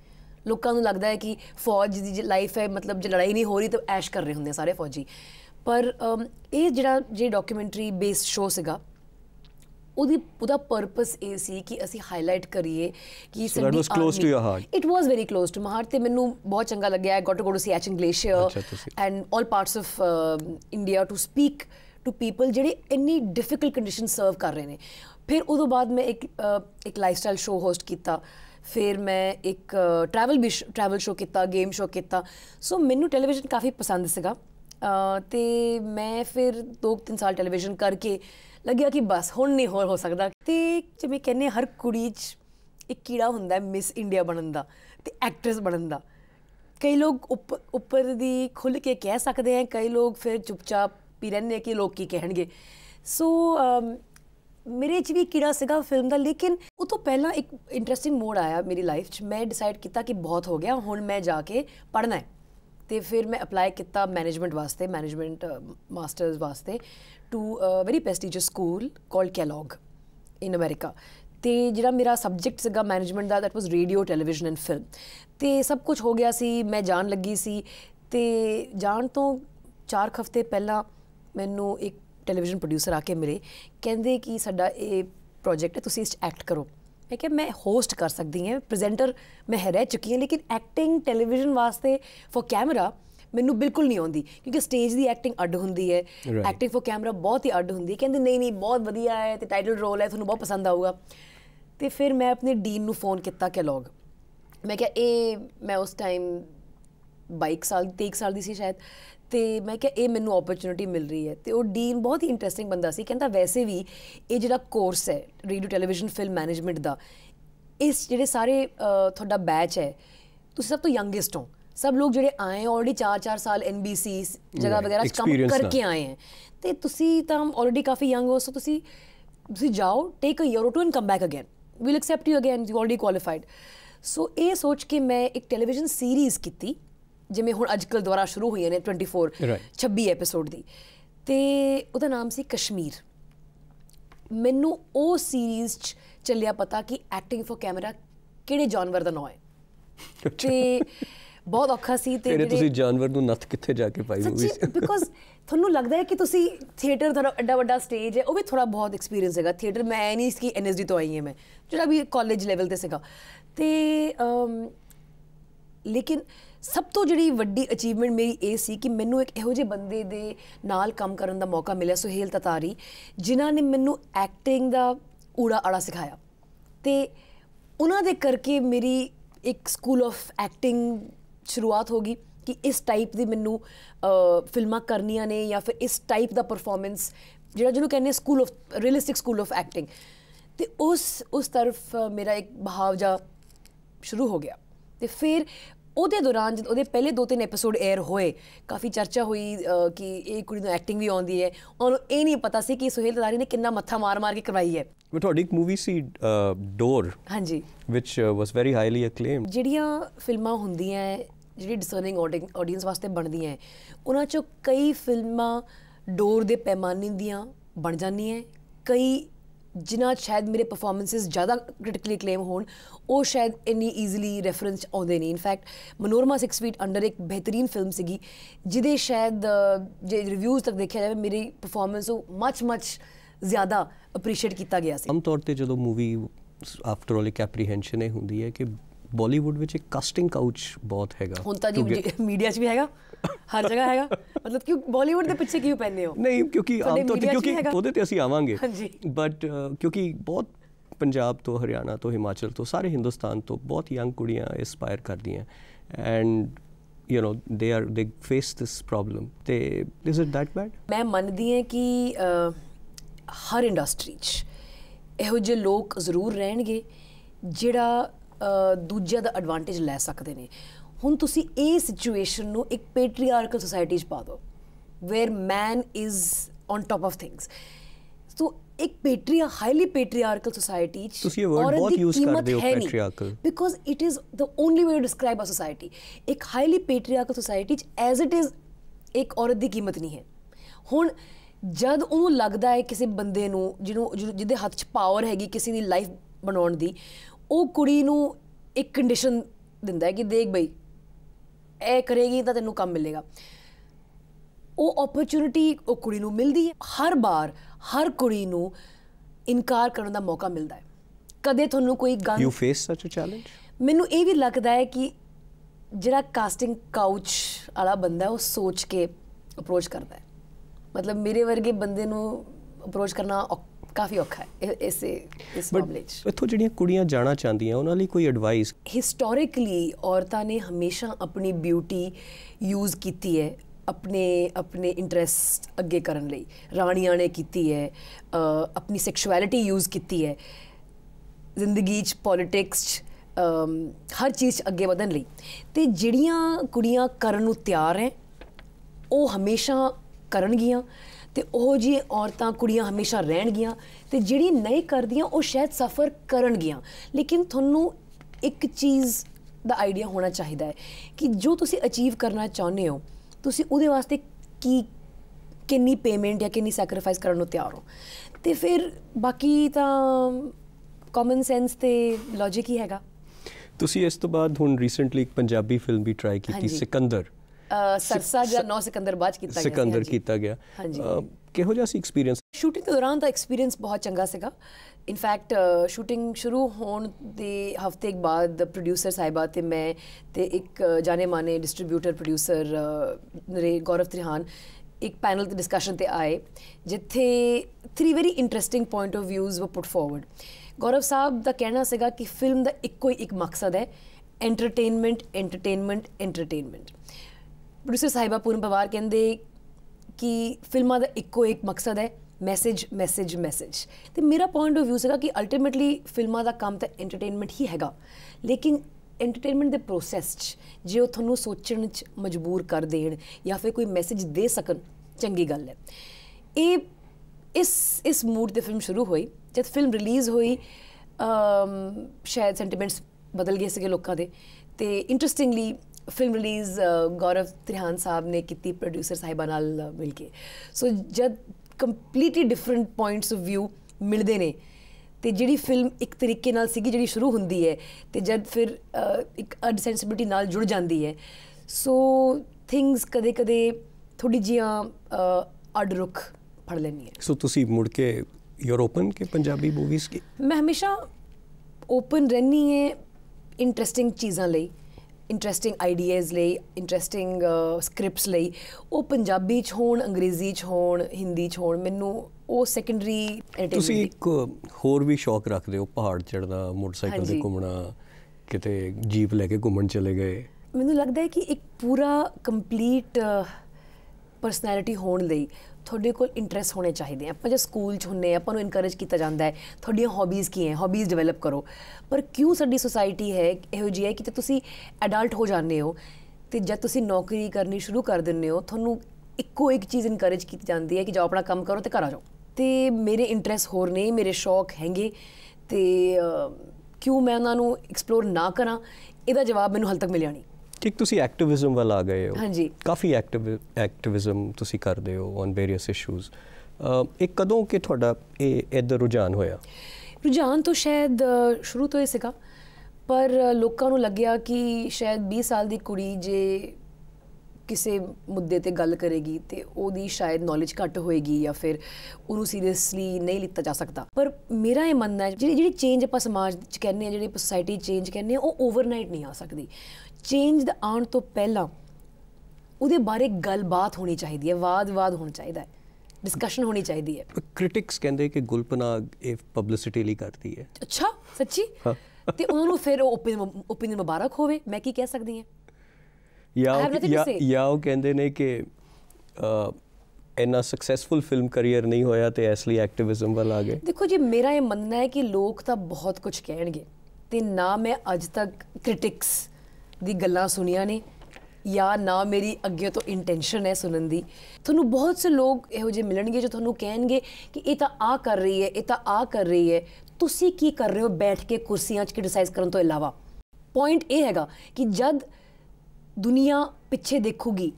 ਲੋਕਾਂ ਨੂੰ ਲੱਗਦਾ ਹੈ ਕਿ ਫੌਜ ਦੀ ਲਾਈਫ ਹੈ ਮਤਲਬ ਜੇ ਲੜਾਈ ਨਹੀਂ ਹੋ ਰਹੀ ਤਾਂ ਐਸ਼ ਕਰ ਰਹੇ ਹੁੰਦੇ ਸਾਰੇ ਫੌਜੀ ਪਰ ਇਹ ਜਿਹੜਾ ਜੇ ਡਾਕੂਮੈਂਟਰੀ ਬੇਸਡ ਸ਼ੋਅ ਸੀਗਾ ਉਹਦੀ ਉਹਦਾ ਪਰਪਸ ਇਹ ਸੀ ਕਿ ਅਸੀਂ ਹਾਈਲਾਈਟ ਕਰੀਏ ਕਿ Sandeep was to your heart it was very close to my heart ਤੇ ਮੈਨੂੰ ਬਹੁਤ ਚੰਗਾ ਲੱਗਿਆ I got to go to Siachen glacier and all parts of India to speak to people ਜਿਹੜੇ ਇੰਨੀ ਡਿਫਿਕਲਟ ਕੰਡੀਸ਼ਨ ਸਰਵ ਕਰ ਰਹੇ ਨੇ ਫਿਰ ਉਦੋਂ ਬਾਅਦ ਮੈਂ ਇੱਕ ਇੱਕ ਲਾਈਫਸਟਾਈਲ ਸ਼ੋਅ ਹੋਸਟ ਕੀਤਾ ਫਿਰ ਮੈਂ ਇੱਕ ਟਰੈਵਲ ਵੀ ਟਰੈਵਲ ਸ਼ੋਅ ਕੀਤਾ ਗੇਮ ਸ਼ੋਅ ਕੀਤਾ ਸੋ ਮੈਨੂੰ ਟੈਲੀਵਿਜ਼ਨ ਕਾਫੀ ਪਸੰਦ ਸੀਗਾ ਤੇ ਮੈਂ ਫਿਰ 2-3 ਸਾਲ ਟੈਲੀਵਿਜ਼ਨ ਕਰਕੇ ਲੱਗਿਆ ਕਿ ਬਸ ਹੁਣ ਨਹੀਂ ਹੋਰ ਹੋ ਸਕਦਾ ਤੇ ਜਿਵੇਂ ਕਹਿੰਨੇ ਹਰ ਕੁੜੀ 'ਚ ਇੱਕ ਕੀੜਾ ਹੁੰਦਾ ਹੈ ਮਿਸ ਇੰਡੀਆ ਬਣਨ ਦਾ ਤੇ ਐਕਟ੍ਰੈਸ ਬਣਨ ਦਾ ਕਈ ਲੋਕ ਉੱਪਰ ਦੀ ਖੁੱਲ ਕੇ ਕਹਿ ਸਕਦੇ ਆ ਕਈ ਲੋਕ ਫਿਰ ਚੁੱਪਚਾਪ ਵੀ ਰਹਿੰਦੇ ਕਿ ਲੋਕ ਕੀ ਕਹਿਣਗੇ ਸੋ ਮੇਰੇ 'ਚ ਵੀ ਕੀੜਾ ਸੀਗਾ ਫਿਲਮ ਦਾ ਲੇਕਿਨ ਉਹ ਤੋਂ ਪਹਿਲਾਂ ਇੱਕ ਇੰਟਰਸਟਿੰਗ ਮੋੜ ਆਇਆ ਮੇਰੀ ਲਾਈਫ 'ਚ ਮੈਂ ਡਿਸਾਈਡ ਕੀਤਾ ਕਿ ਬਹੁਤ ਹੋ ਗਿਆ ਹੁਣ ਮੈਂ ਜਾ ਕੇ ਪੜਨਾ ਹੈ ਤੇ ਫਿਰ ਮੈਂ ਅਪਲਾਈ ਕੀਤਾ ਮੈਨੇਜਮੈਂਟ ਵਾਸਤੇ ਮੈਨੇਜਮੈਂਟ ਮਾਸਟਰਸ ਵਾਸਤੇ to very prestigious school called Kellogg in America ਤੇ ਜਿਹੜਾ ਮੇਰਾ ਸਬਜੈਕਟ ਸੀਗਾ ਮੈਨੇਜਮੈਂਟ ਦਾ that was radio television and film ਤੇ ਸਭ ਕੁਝ ਹੋ ਗਿਆ ਸੀ ਮੈਂ ਜਾਣ ਲੱਗੀ ਸੀ ਤੇ ਜਾਣ ਤੋਂ 4 ਹਫ਼ਤੇ ਪਹਿਲਾਂ ਮੈਨੂੰ ਇੱਕ ਟੈਲੀਵਿਜ਼ਨ ਪ੍ਰੋਡਿਊਸਰ ਆ ਕੇ ਮਿਲੇ ਕਹਿੰਦੇ ਕਿ ਸਾਡਾ ਇਹ ਪ੍ਰੋਜੈਕਟ ਹੈ ਤੁਸੀਂ ਇਸ ਐਕਟ ਕਰੋ ਮੈਂ ਕਿਹਾ ਮੈਂ ਹੋਸਟ ਕਰ ਸਕਦੀ ਹਾਂ ਪ੍ਰੈਜ਼ੈਂਟਰ ਮੈਂ ਰਹਿ ਚੁੱਕੀ ਹਾਂ ਲੇਕਿਨ ਐਕਟਿੰਗ ਟੈਲੀਵਿਜ਼ਨ ਵਾਸਤੇ ਫॉर ਕੈਮਰਾ ਮੈਨੂੰ ਬਿਲਕੁਲ ਨਹੀਂ ਆਉਂਦੀ ਕਿਉਂਕਿ ਸਟੇਜ ਦੀ ਐਕਟਿੰਗ ਅੱਡ ਹੁੰਦੀ ਹੈ ਐਕਟਿੰਗ ਫॉर ਕੈਮਰਾ ਬਹੁਤ ਹੀ ਅੱਡ ਹੁੰਦੀ ਹੈ ਕਹਿੰਦੇ ਨਹੀਂ ਨਹੀਂ ਬਹੁਤ ਵਧੀਆ ਹੈ ਤੇ ਟਾਈਟਲ ਰੋਲ ਹੈ ਤੁਹਾਨੂੰ ਬਹੁਤ ਪਸੰਦ ਆਊਗਾ ਤੇ ਫਿਰ ਮੈਂ ਆਪਣੇ ਡੀਨ ਨੂੰ ਫੋਨ ਕੀਤਾ ਕਿ ਲੋਗ ਮੈਂ ਕਿਹਾ ਇਹ ਮੈਂ ਉਸ ਟਾਈਮ 22 ਸਾਲ 23 ਸਾਲ ਦੀ ਸੀ ਸ਼ਾਇਦ ਤੇ ਮੈਂ ਕਿਹਾ ਇਹ ਮੈਨੂੰ ਓਪਰਚ्युनिटी ਮਿਲ ਰਹੀ ਹੈ ਤੇ ਉਹ ਡੀਨ ਬਹੁਤ ਹੀ ਇੰਟਰਸਟਿੰਗ ਬੰਦਾ ਸੀ ਕਹਿੰਦਾ ਵੈਸੇ ਵੀ ਇਹ ਜਿਹੜਾ ਕੋਰਸ ਹੈ ਰੇਡੀਓ ਟੈਲੀਵਿਜ਼ਨ ਫਿਲਮ ਮੈਨੇਜਮੈਂਟ ਦਾ ਇਸ ਜਿਹੜੇ ਸਾਰੇ ਤੁਹਾਡਾ ਬੈਚ ਹੈ ਤੁਸੀਂ ਸਭ ਤੋਂ ਯੰਗੇਸਟ ਹੋ ਸਭ ਲੋਕ ਜਿਹੜੇ ਆਏ ਆਲਰੇਡੀ 4-4 ਸਾਲ ਐਨਬੀਸੀ ਜਗ੍ਹਾ ਵਗੈਰਾ ਕੰਮ ਕਰਕੇ ਆਏ ਹੈ ਤੇ ਤੁਸੀਂ ਤਾਂ ਆਲਰੇਡੀ ਕਾਫੀ ਯੰਗ ਹੋ ਸੋ ਤੁਸੀਂ ਤੁਸੀਂ ਜਾਓ ਟੇਕ a year or two and come back again we'll accept you again you already qualified so ਇਹ ਸੋਚ ਕੇ ਮੈਂ ਇੱਕ ਟੈਲੀਵਿਜ਼ਨ ਸੀਰੀਜ਼ ਕੀਤੀ ਜਿਵੇਂ ਹੁਣ ਅੱਜਕੱਲ ਦੁਆਰਾ ਸ਼ੁਰੂ ਹੋਈਆਂ ਨੇ 24 26 ਐਪੀਸੋਡ ਦੀ ਤੇ ਉਹਦਾ ਨਾਮ ਸੀ ਕਸ਼ਮੀਰ ਮੈਨੂੰ ਉਹ ਸੀਰੀਜ਼ 'ਚ ਚੱਲਿਆ ਪਤਾ ਕਿ ਐਕਟਿੰਗ ਫॉर ਕੈਮਰਾ ਕਿਹੜੇ ਜਾਨਵਰ ਦਾ ਨਾਮ ਹੈ ਤੇ ਬਹੁਤ ਔਖਾ ਸੀ ਤੇ ਜਿਹੜੇ ਤੁਸੀਂ ਜਾਨਵਰ ਨੂੰ ਨੱਥ ਕਿੱਥੇ ਜਾ ਕੇ ਪਾਈ ਹੋਈ ਸੀ ਬਿਕੋਜ਼ ਤੁਹਾਨੂੰ ਲੱਗਦਾ ਹੈ ਕਿ ਤੁਸੀਂ ਥੀਏਟਰ ਦਾ ਐਡਾ ਵੱਡਾ ਸਟੇਜ ਹੈ ਉਹ ਵੀ ਥੋੜਾ ਬਹੁਤ ਐਕਸਪੀਰੀਅੰਸ ਹੈਗਾ ਥੀਏਟਰ ਮੈਂ ਨਹੀਂ ਇਸ ਕੀ ਐਨਐਸਡੀ ਤੋਂ ਆਈ ਹਾਂ ਮੈਂ ਜਿਹੜਾ ਵੀ ਕਾਲਜ ਲੈਵਲ ਤੇ ਸੀਗਾ ਤੇ ਲੇਕਿਨ ਸਭ ਤੋਂ ਜਿਹੜੀ ਵੱਡੀ ਅਚੀਵਮੈਂਟ ਮੇਰੀ ਇਹ ਸੀ ਕਿ ਮੈਨੂੰ ਇੱਕ ਇਹੋ ਜਿਹੇ ਬੰਦੇ ਦੇ ਨਾਲ ਕੰਮ ਕਰਨ ਦਾ ਮੌਕਾ ਮਿਲਿਆ ਸੁਹੇਲ ਤਤਾਰੀ ਜਿਨ੍ਹਾਂ ਨੇ ਮੈਨੂੰ ਐਕਟਿੰਗ ਦਾ ਊੜਾ ਆੜਾ ਸਿਖਾਇਆ ਤੇ ਉਹਨਾਂ ਦੇ ਕਰਕੇ ਮੇਰੀ ਇੱਕ ਸਕੂਲ ਆਫ ਐਕਟਿੰਗ ਸ਼ੁਰੂਆਤ ਹੋ ਗਈ ਕਿ ਇਸ ਟਾਈਪ ਦੀ ਮੈਨੂੰ ਫਿਲਮਾਂ ਕਰਨੀਆਂ ਨੇ ਜਾਂ ਫਿਰ ਇਸ ਟਾਈਪ ਦਾ ਪਰਫਾਰਮੈਂਸ ਜਿਹੜਾ ਜਿਹਨੂੰ ਕਹਿੰਦੇ school of realistic school of acting ਤੇ ਉਸ ਉਸ ਤਰਫ ਮੇਰਾ ਇੱਕ ਬਹਾਵ ਜਾ ਸ਼ੁਰੂ ਹੋ ਗਿਆ ਤੇ ਫਿਰ ਉਹਦੇ ਦੌਰਾਨ ਜਦ ਉਹਦੇ ਪਹਿਲੇ ਦੋ ਤਿੰਨ ਐਪੀਸੋਡ 에ਅਰ ਹੋਏ ਕਾਫੀ ਚਰਚਾ ਹੋਈ ਕਿ ਇਹ ਕੁੜੀ ਨੂੰ ਐਕਟਿੰਗ ਵੀ ਆਉਂਦੀ ਹੈ ਔਰ ਇਹ ਨਹੀਂ ਪਤਾ ਸੀ ਕਿ ਸੁਹੇਲ ਤਦਾਰੀ ਨੇ ਕਿੰਨਾ ਮੱਥਾ ਮਾਰ-ਮਾਰ ਕੇ ਕਰਵਾਈ ਹੈ ਵੀ ਤੁਹਾਡੀ ਇੱਕ ਮੂਵੀ ਸੀ ਡੋਰ ਹਾਂਜੀ which was very highly acclaimed ਜਿਹੜੀਆਂ ਫਿਲਮਾਂ ਹੁੰਦੀਆਂ ਜਿਹੜੀ ਡਿਸਰਨਿੰਗ ਆਡੀਅנס ਵਾਸਤੇ ਬਣਦੀਆਂ ਉਹਨਾਂ ਚੋਂ ਕਈ ਫਿਲਮਾਂ ਡੋਰ ਦੇ ਪੈਮਾਨੇ ਦੀਆਂ ਬਣ ਜਾਂਦੀਆਂ ਕਈ ਜਿਨ੍ਹਾਂ ਸ਼ਾਇਦ ਮੇਰੇ ਪਰਫਾਰਮੈਂਸਸ ਜ਼ਿਆਦਾ ਕ੍ਰਿਟੀਕਲੀ ਅਕਲੇਮ ਹੋਣ ਉਹ ਸ਼ਾਇਦ ਇੰਨੀ ਈਜ਼ੀਲੀ ਰੈਫਰੈਂਸ ਆਉਂਦੇ ਨਹੀਂ ਇਨਫੈਕਟ ਮਨੋਰਮਾ 6 ਫੀਟ ਅੰਡਰ ਇੱਕ ਬਿਹਤਰੀਨ ਫਿਲਮ ਸੀਗੀ ਜਿਹਦੇ ਸ਼ਾਇਦ ਜੇ ਰਿਵਿਊਜ਼ ਤੱਕ ਦੇਖਿਆ ਜਾਵੇ ਮੇਰੀ ਪਰਫਾਰਮੈਂਸ ਨੂੰ ਮੱਚ ਮੱਚ ਜ਼ਿਆਦਾ ਅਪਰੀਸ਼ੀਏਟ ਕੀਤਾ ਗਿਆ ਸੀ ਆਮ ਤੌਰ ਤੇ ਜਦੋਂ ਮੂਵੀ ਆਫਟਰ ਆਲ ਇੱਕ ਐਪਰੀਹੈਂਸ਼ਨ ਹੁੰਦੀ ਹੈ ਕਿ ਬਾਲੀਵੁੱਡ ਵਿੱਚ ਇੱਕ ਕਾਸਟਿੰਗ ਕਾਊਚ ਬਹੁਤ ਹੈਗਾ ਹੁਣ ਤਾਂ ਜੀ ਮੀਡੀਆ 'ਚ ਵੀ ਹੈਗਾ ਹਰ ਜਗ੍ਹਾ ਹੈਗਾ ਮਤਲਬ ਕਿ ਬਾਲੀਵੁੱਡ ਦੇ ਪਿੱਛੇ ਕਿਉਂ ਪੈਂਦੇ ਹੋ ਨਹੀਂ ਕਿਉਂਕਿ ਆਮ ਤੌਰ ਤੇ ਕਿਉਂਕਿ ਉਹਦੇ ਤੇ ਅਸੀਂ ਆਵਾਂਗੇ ਹਾਂਜੀ ਬਟ ਕਿਉਂਕਿ ਬਹੁਤ ਪੰਜਾਬ ਤੋਂ ਹਰਿਆਣਾ ਤੋਂ ਹਿਮਾਚਲ ਤੋਂ ਸਾਰੇ ਹਿੰਦੁਸਤਾਨ ਤੋਂ ਬਹੁਤ ਯੰਗ ਕੁੜੀਆਂ ਐਸਪਾਇਰ ਕਰਦੀਆਂ and you know they are ਦੇ ਫੇਸ ਥਿਸ ਪ੍ਰੋਬਲਮ ਤੇ ਇਸ ਇਟ ਦੈਟ ਬੈਡ ਮੈਂ ਮੰਨਦੀ ਹਾਂ ਕਿ ਹਰ ਇੰਡਸਟਰੀ 'ਚ ਇਹੋ ਜਿਹੇ ਲੋਕ ਜ਼ਰੂਰ ਰਹਿਣਗੇ ਜਿਹੜਾ ਦੂਜਿਆਂ ਦਾ ਐਡਵਾਂਟੇਜ ਲੈ ਸਕਦੇ ਨੇ ਹੁਣ ਤੁਸੀਂ ਇਹ ਸਿਚੁਏਸ਼ਨ ਨੂੰ ਇੱਕ ਪੈਟਰੀਆਰਕਲ ਸੋਸਾਇਟੀ 'ਚ ਪਾ ਦਿਓ where man is on top of things so ਇੱਕ ਪੈਟਰੀਆ ਹਾਈਲੀ ਪੈਟਰੀਆਰਕਲ ਸੋਸਾਇਟੀ 'ਚ ਤੁਸੀਂ ਇਹ ਵਰਡ ਬਹੁਤ ਯੂਜ਼ ਕਰਦੇ ਹੋ patriarchal because it is the only way to describe a society ਇੱਕ ਹਾਈਲੀ ਪੈਟਰੀਆਰਕਲ ਸੋਸਾਇਟੀ 'ਚ ਐਜ਼ ਇਟ ਇਜ਼ ਇੱਕ ਔਰਤ ਦੀ ਕੀਮਤ ਨਹੀਂ ਹੈ ਹੁਣ ਜਦ ਉਹਨੂੰ ਲੱਗਦਾ ਹੈ ਕਿਸੇ ਬੰਦੇ ਨੂੰ ਜਿਹਨੂੰ ਜਿਹਦੇ ਹੱਥ 'ਚ ਪਾਵਰ ਹੈਗੀ ਕਿਸੇ ਦੀ ਲਾਈਫ ਬਣਾਉਣ ਦੀ ਉਹ ਕੁੜੀ ਨੂੰ ਇੱਕ ਕੰਡੀਸ਼ਨ ਦਿੰਦਾ ਹੈ ਕਿ ਦੇਖ ਬਈ ਇਹ ਕਰੇਗੀ ਤਾਂ ਤੈਨੂੰ ਕੰਮ ਮਿਲੇਗਾ ਉਹ ਓਪਰਚ्युनिटी ਉਹ ਕੁੜੀ ਨੂੰ ਮਿਲਦੀ ਹੈ ਹਰ ਬਾਰ ਹਰ ਕੁੜੀ ਨੂੰ ਇਨਕਾਰ ਕਰਨ ਦਾ ਮੌਕਾ ਮਿਲਦਾ ਹੈ ਕਦੇ ਤੁਹਾਨੂੰ ਕੋਈ ਗਨ ਯੂ ਫੇਸ ਸੱਚ ਅ ਚੈਲੰਜ ਮੈਨੂੰ ਇਹ ਵੀ ਲੱਗਦਾ ਹੈ ਕਿ ਜਿਹੜਾ ਕਾਸਟਿੰਗ ਕਾਊਚ ਵਾਲਾ ਬੰਦਾ ਹੈ ਉਹ ਸੋਚ ਕੇ ਅਪਰੋਚ ਕਰਦਾ ਹੈ ਮਤਲਬ ਮੇਰੇ ਵਰਗੇ ਬੰਦੇ ਨੂੰ ਅਪਰੋਚ ਕਰਨਾ ਕਾਫੀ ਔਖਾ ਹੈ ਇਸ ਇਸ ਮਾਮਲੇ 'ਚ ਇਥੋਂ ਜਿਹੜੀਆਂ ਕੁੜੀਆਂ ਜਾਣਾ ਚਾਹੁੰਦੀਆਂ ਉਹਨਾਂ ਲਈ ਕੋਈ ਐਡਵਾਈਸ ਹਿਸਟੋਰਿਕਲੀ ਔਰਤਾਂ ਨੇ ਹਮੇਸ਼ਾ ਆਪਣੀ ਬਿਊਟੀ ਯੂਜ਼ ਕੀਤੀ ਹੈ ਆਪਣੇ ਆਪਣੇ ਇੰਟਰਸਟ ਅੱਗੇ ਕਰਨ ਲਈ ਰਾਣੀਆਂ ਨੇ ਕੀਤੀ ਹੈ ਆਪਣੀ ਸੈਕਸ਼ੁਅਲਿਟੀ ਯੂਜ਼ ਕੀਤੀ ਹੈ ਜ਼ਿੰਦਗੀ 'ਚ ਪੋਲਿਟਿਕਸ 'ਚ ਹਰ ਚੀਜ਼ ਅੱਗੇ ਵਧਣ ਲਈ ਤੇ ਜਿਹੜੀਆਂ ਕੁੜੀਆਂ ਕਰਨ ਨੂੰ ਤਿਆਰ ਐ ਉਹ ਹਮੇਸ਼ਾ ਕਰਨਗੀਆਂ ਤੇ ਉਹ ਜੀ ਔਰਤਾਂ ਕੁੜੀਆਂ ਹਮੇਸ਼ਾ ਰਹਿਣਗੀਆਂ ਤੇ ਜਿਹੜੀ ਨਹੀਂ ਕਰਦੀਆਂ ਉਹ ਸ਼ਾਇਦ ਸਫਰ ਕਰਨਗੀਆਂ ਲੇਕਿਨ ਤੁਹਾਨੂੰ ਇੱਕ ਚੀਜ਼ ਦਾ ਆਈਡੀਆ ਹੋਣਾ ਚਾਹੀਦਾ ਹੈ ਕਿ ਜੋ ਤੁਸੀਂ ਅਚੀਵ ਕਰਨਾ ਚਾਹੁੰਦੇ ਹੋ ਤੁਸੀਂ ਉਹਦੇ ਵਾਸਤੇ ਕੀ ਕਿੰਨੀ ਪੇਮੈਂਟ ਜਾਂ ਕਿੰਨੀ ਸੈਕਰੀਫਾਈਸ ਕਰਨ ਨੂੰ ਤਿਆਰ ਹੋ ਤੇ ਫਿਰ ਬਾਕੀ ਤਾਂ ਕਾਮਨ ਸੈਂਸ ਤੇ ਲੌਜੀਕ ਹੀ ਹੈਗਾ ਤੁਸੀਂ ਇਸ ਤੋਂ ਬਾਅਦ ਹੁਣ ਰੀਸੈਂਟਲੀ ਇੱਕ ਪੰਜਾਬੀ ਫਿਲਮ ਵੀ ਟਰਾਈ ਕੀਤੀ ਸਿਕੰਦਰ ਸਰਸਾ ਜਾਂ ਨੌ ਸਿਕੰਦਰ ਬਾਅਦ ਕੀਤਾ ਗਿਆ ਸਿਕੰਦਰ ਕੀਤਾ ਗਿਆ ਕਿਹੋ ਜਿਹਾ ਸੀ ਐਕਸਪੀਰੀਅੰਸ ਸ਼ੂਟਿੰਗ ਦੇ ਦੌਰਾਨ ਦਾ ਐਕਸਪੀਰੀਅੰਸ ਬਹੁਤ ਚੰਗਾ ਸੀਗਾ ਇਨਫੈਕਟ ਸ਼ੂਟਿੰਗ ਸ਼ੁਰੂ ਹੋਣ ਦੇ ਹਫਤੇ ਬਾਅਦ ਪ੍ਰੋਡਿਊਸਰ ਸਾਹਿਬਾ ਤੇ ਮੈਂ ਤੇ ਇੱਕ ਜਾਣੇ ਮਾਨੇ ਡਿਸਟ੍ਰੀਬਿਊਟਰ ਪ੍ਰੋਡਿਊਸਰ ਨਰੇ ਗੌਰਵ ਤ੍ਰਿਹਾਨ ਇੱਕ ਪੈਨਲ ਤੇ ਡਿਸਕਸ਼ਨ ਤੇ ਆਏ ਜਿੱਥੇ three very interesting point of views were put forward ਗੌਰਵ ਸਾਹਿਬ ਦਾ ਕਹਿਣਾ ਸੀਗਾ ਕਿ ਫਿਲਮ ਦਾ ਇੱਕੋ ਹੀ ਇੱਕ ਮਕਸਦ ਹੈ entertainment entertainment entertainment producer sahiba Puran Pawar ਕਹਿੰਦੇ ਕਿ ਫਿਲਮਾਂ ਦਾ ਇੱਕੋ ਇੱਕ ਮਕਸਦ ਹੈ ਮੈਸੇਜ ਮੈਸੇਜ ਮੈਸੇਜ ਤੇ ਮੇਰਾ ਪੁਆਇੰਟ ਆਫ ਵਿਊ ਸੀਗਾ ਕਿ ਅਲਟੀਮੇਟਲੀ ਫਿਲਮਾਂ ਦਾ ਕੰਮ ਤਾਂ ਐਂਟਰਟੇਨਮੈਂਟ ਹੀ ਹੈਗਾ ਲੇਕਿਨ ਐਂਟਰਟੇਨਮੈਂਟ ਦੇ ਪ੍ਰੋਸੈਸ 'ਚ ਜੇ ਉਹ ਤੁਹਾਨੂੰ ਸੋਚਣ 'ਚ ਮਜਬੂਰ ਕਰ ਦੇਣ ਜਾਂ ਫਿਰ ਕੋਈ ਮੈਸੇਜ ਦੇ ਸਕਣ ਚੰਗੀ ਗੱਲ ਹੈ ਇਹ ਇਸ ਇਸ ਮੂਡ ਤੇ ਫਿਲਮ ਸ਼ੁਰੂ ਹੋਈ ਜਦ ਫਿਲਮ ਰਿਲੀਜ਼ ਹੋਈ ਸ਼ਾਇਦ ਸੈਂਟੀਮੈਂਟਸ ਬਦਲ ਗਏ ਸੀਗੇ ਲੋਕਾਂ ਦੇ ਤੇ interestingly film release Gaurav Trihan sahib ਨੇ ਕੀਤੀ ਪ੍ਰੋਡਿਊਸਰ ਸਾਹਿਬਾ ਨਾਲ ਮਿਲ ਕੇ ਸੋ ਜਦ completely different points of View ਮਿਲਦੇ ਨੇ ਤੇ ਜਿਹੜੀ ਫਿਲਮ ਇੱਕ ਤਰੀਕੇ ਨਾਲ ਸੀਗੀ ਜਿਹੜੀ ਸ਼ੁਰੂ ਹੁੰਦੀ ਹੈ ਤੇ ਜਦ ਫਿਰ ਇੱਕ ਅਡ ਨਾਲ ਜੁੜ ਜਾਂਦੀ ਹੈ ਸੋ ਥਿੰਗਸ ਕਦੇ-ਕਦੇ ਥੋੜੀ ਜੀਆਂ ਅਡ ਰੁਖ ਫੜ ਲੈਣੀ ਹੈ ਸੋ ਤੁਸੀਂ ਮੁੜ ਕੇ ਯੂਰੋਪਨ ਕੇ ਪੰਜਾਬੀ ਮੂਵੀਜ਼ ਕੀ ਮੈਂ ਹਮੇਸ਼ਾ ਓਪਨ ਰਹਿਣੀ ਹੈ ਇੰਟਰਸਟਿੰਗ ਚੀਜ਼ਾਂ ਲਈ ਇੰਟਰਸਟਿੰਗ ਆਈਡੀਆਜ਼ ਲਈ ਇੰਟਰਸਟਿੰਗ ਸਕ੍ਰਿਪਟਸ ਲਈ ਉਹ ਪੰਜਾਬੀ ਚ ਹੋਣ ਅੰਗਰੇਜ਼ੀ ਚ ਹੋਣ ਹਿੰਦੀ ਚ ਹੋਣ ਮੈਨੂੰ ਉਹ ਸੈਕੰਡਰੀ ਤੁਸੀਂ ਇੱਕ ਹੋਰ ਵੀ ਸ਼ੌਕ ਰੱਖਦੇ ਹੋ ਪਹਾੜ ਚੜ੍ਹਨਾ ਮੋਟਰਸਾਈਕਲ ਤੇ ਘੁੰਮਣਾ ਕਿਤੇ ਜੀਪ ਲੈ ਕੇ ਘੁੰਮਣ ਚਲੇ ਗਏ ਮੈਨੂੰ ਲੱਗਦਾ ਹੈ ਕਿ ਇੱਕ ਪੂਰਾ ਕੰਪਲੀਟ ਪਰਸਨੈਲਿਟੀ ਹੋਣ ਲਈ ਤੁਹਾਡੇ ਕੋਲ ਇੰਟਰਸਟ ਹੋਣੇ ਚਾਹੀਦੇ ਆ ਆਪਾਂ ਜੇ ਸਕੂਲ 'ਚ ਹੁੰਨੇ ਆਪਾਂ ਨੂੰ ਇਨਕਰੇਜ ਕੀਤਾ ਜਾਂਦਾ ਹੈ ਤੁਹਾਡੀਆਂ ਹੌਬੀਜ਼ ਕੀ ਹੈ ਹੌਬੀਜ਼ ਡਿਵੈਲਪ ਕਰੋ ਪਰ ਕਿਉਂ ਸਾਡੀ ਸੋਸਾਇਟੀ ਹੈ ਇਹੋ ਜਿਹੀ ਹੈ ਕਿ ਤੇ ਤੁਸੀਂ ਐਡਲਟ ਹੋ ਜਾਂਦੇ ਹੋ ਤੇ ਜਦ ਤੁਸੀਂ ਨੌਕਰੀ ਕਰਨੀ ਸ਼ੁਰੂ ਕਰ ਦਿੰਦੇ ਹੋ ਤੁਹਾਨੂੰ ਇੱਕੋ ਇੱਕ ਚੀਜ਼ ਇਨਕਰੇਜ ਕੀਤੀ ਜਾਂਦੀ ਹੈ ਕਿ ਜਾਓ ਆਪਣਾ ਕੰਮ ਕਰੋ ਤੇ ਘਰ ਆ ਜਾਓ ਤੇ ਮੇਰੇ ਇੰਟਰਸਟ ਹੋਰ ਨੇ ਮੇਰੇ ਸ਼ੌਕ ਹੈਗੇ ਤੇ ਕਿਉਂ ਮੈਂ ਉਹਨਾਂ ਨੂੰ ਐਕਸਪਲੋਰ ਨਾ ਕਰਾਂ ਇਹਦਾ ਜਵਾਬ ਮੈਨੂੰ ਹਾਲ ਤੱਕ ਮਿਲਿਆ ਨਹੀਂ ਕਿ ਤੁਸੀਂ ਐਕਟਿਵਿਜ਼ਮ ਵੱਲ ਆ ਗਏ ਹੋ ਹਾਂਜੀ ਕਾਫੀ ਐਕਟਿਵ ਐਕਟਿਵਿਜ਼ਮ ਤੁਸੀਂ ਕਰਦੇ ਹੋ ਔਨ ਵੇਰੀਅਸ ਇਸ਼ੂਜ਼ ਇੱਕ ਕਦੋਂ ਕਿ ਤੁਹਾਡਾ ਇਹ ਇਧਰ ਰੁਝਾਨ ਹੋਇਆ ਰੁਝਾਨ ਤਾਂ ਸ਼ਾਇਦ ਸ਼ੁਰੂ ਤੋਂ ਹੀ ਸੀਗਾ ਪਰ ਲੋਕਾਂ ਨੂੰ ਲੱਗਿਆ ਕਿ ਸ਼ਾਇਦ 20 ਸਾਲ ਦੀ ਕੁੜੀ ਜੇ ਕਿਸੇ ਮੁੱਦੇ ਤੇ ਗੱਲ ਕਰੇਗੀ ਤੇ ਉਹਦੀ ਸ਼ਾਇਦ ਨੌਲੇਜ ਘੱਟ ਹੋਏਗੀ ਜਾਂ ਫਿਰ ਉਹਨੂੰ ਸੀਰੀਅਸਲੀ ਨਹੀਂ ਲਿੱਤਾ ਜਾ ਸਕਦਾ ਪਰ ਮੇਰਾ ਇਹ ਮੰਨਣਾ ਹੈ ਜਿਹੜੀ ਜਿਹੜੀ ਚੇਂਜ ਆਪਾਂ ਸਮਾਜ 'ਚ ਕਹਿੰਦੇ ਆ ਜਿਹੜੀ ਸੋਸਾਇਟੀ ਚੇਂਜ ਕਹਿੰਦੇ ਆ ਉਹ ਓਵਰਨਾਈਟ ਨਹੀਂ ਆ ਸਕਦੀ ਚੇਂਜ ਦਾ ਆਉਣ ਤੋਂ ਪਹਿਲਾਂ ਉਹਦੇ ਬਾਰੇ ਗੱਲਬਾਤ ਹੋਣੀ ਚਾਹੀਦੀ ਹੈ ਵਾਦ-ਵਾਦ ਹੋਣਾ ਚਾਹੀਦਾ ਹੈ ਡਿਸਕਸ਼ਨ ਹੋਣੀ ਚਾਹੀਦੀ ਹੈ ਕ੍ਰਿਟਿਕਸ ਕਹਿੰਦੇ ਕਿ ਗੁਲਪਨਾ ਇਹ ਪਬਲਿਸਿਟੀ ਲਈ ਕਰਦੀ ਹੈ ਅੱਛਾ ਸੱਚੀ ਤੇ ਉਹਨਾਂ ਨੂੰ ਫਿਰ ਉਹ ਓਪੀਨੀਅਨ ਮੁਬਾਰਕ ਹੋਵੇ ਮੈਂ ਕੀ ਕਹਿ ਸਕਦੀ ਹਾਂ ਯਾ ਯਾ ਉਹ ਕਹਿੰਦੇ ਨੇ ਕਿ ਅ ਇਨਾ ਸਕਸੈਸਫੁਲ ਫਿਲਮ ਕੈਰੀਅਰ ਨਹੀਂ ਹੋਇਆ ਤੇ ਇਸ ਲਈ ਐਕਟਿਵਿਜ਼ਮ ਵੱਲ ਆ ਗਏ ਦੇਖੋ ਜੀ ਮੇਰਾ ਇਹ ਮੰਨਣਾ ਹੈ ਕਿ ਲੋਕ ਤਾਂ ਬਹੁਤ ਕੁਝ ਕਹਿਣਗੇ ਤੇ ਨਾ ਮੈਂ ਅਜ ਤੱਕ ਕ੍ਰਿਟਿਕਸ ਦੀ ਗੱਲਾਂ ਸੁਣੀਆਂ ਨੇ ਜਾਂ ਨਾ ਮੇਰੀ ਅੱਗੇ ਤੋਂ ਇੰਟੈਂਸ਼ਨ ਹੈ ਸੁਣਨ ਦੀ ਤੁਹਾਨੂੰ ਬਹੁਤ ਸੇ ਲੋਕ ਇਹੋ ਜਿਹੇ ਮਿਲਣਗੇ ਜੋ ਤੁਹਾਨੂੰ ਕਹਿਣਗੇ ਕਿ ਇਹ ਤਾਂ ਆ ਕਰ ਰਹੀ ਹੈ ਇਹ ਤਾਂ ਆ ਕਰ ਰਹੀ ਹੈ ਤੁਸੀਂ ਕੀ ਕਰ ਰਹੇ ਹੋ ਬੈਠ ਕੇ ਕੁਰਸੀਆਂ 'ਚ ਕ੍ਰਿਟਿਸਾਈਜ਼ ਕਰਨ ਤੋਂ ਇਲਾਵਾ ਪੁਆਇੰਟ ਇਹ ਹੈਗਾ ਕਿ ਜਦ ਦੁਨੀਆ ਪਿੱਛੇ ਦੇਖੂਗੀ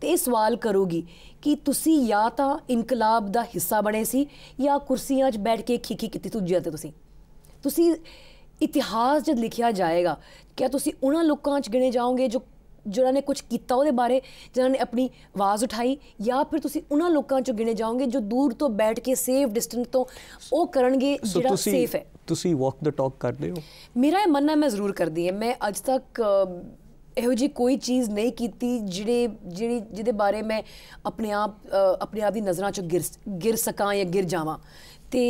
ਤੇ ਇਹ ਸਵਾਲ ਕਰੂਗੀ ਕਿ ਤੁਸੀਂ ਜਾਂ ਤਾਂ ਇਨਕਲਾਬ ਦਾ ਹਿੱਸਾ ਬਣੇ ਸੀ ਜਾਂ ਕੁਰਸੀਆਂ 'ਚ ਬੈਠ ਕੇ ਖੀਖੀ ਕੀਤੀ ਤੁਜਿਆ ਤੇ ਤੁਸੀਂ ਤੁਸੀਂ इतिहास जब लिखा जाएगा क्या तुम उन्हों गिने जाओगे जो जिन्होंने कुछ किया बारे जिन्होंने अपनी आवाज़ उठाई या फिर तुम उन्होंने गिने जाओगे जो दूर तो बैठ के सेफ डिस्टेंस तो वह करे जो सेफ है तुसी वॉक द टॉक कर रहे हो मेरा यह मानना मैं जरूर करती है मैं अज तक यहोजी कोई चीज़ नहीं की जिड़े जिड़ी जिदे बारे मैं अपने आप अपने आप की नज़रों चो गिर गिर सक या गिर जाव ਤੇ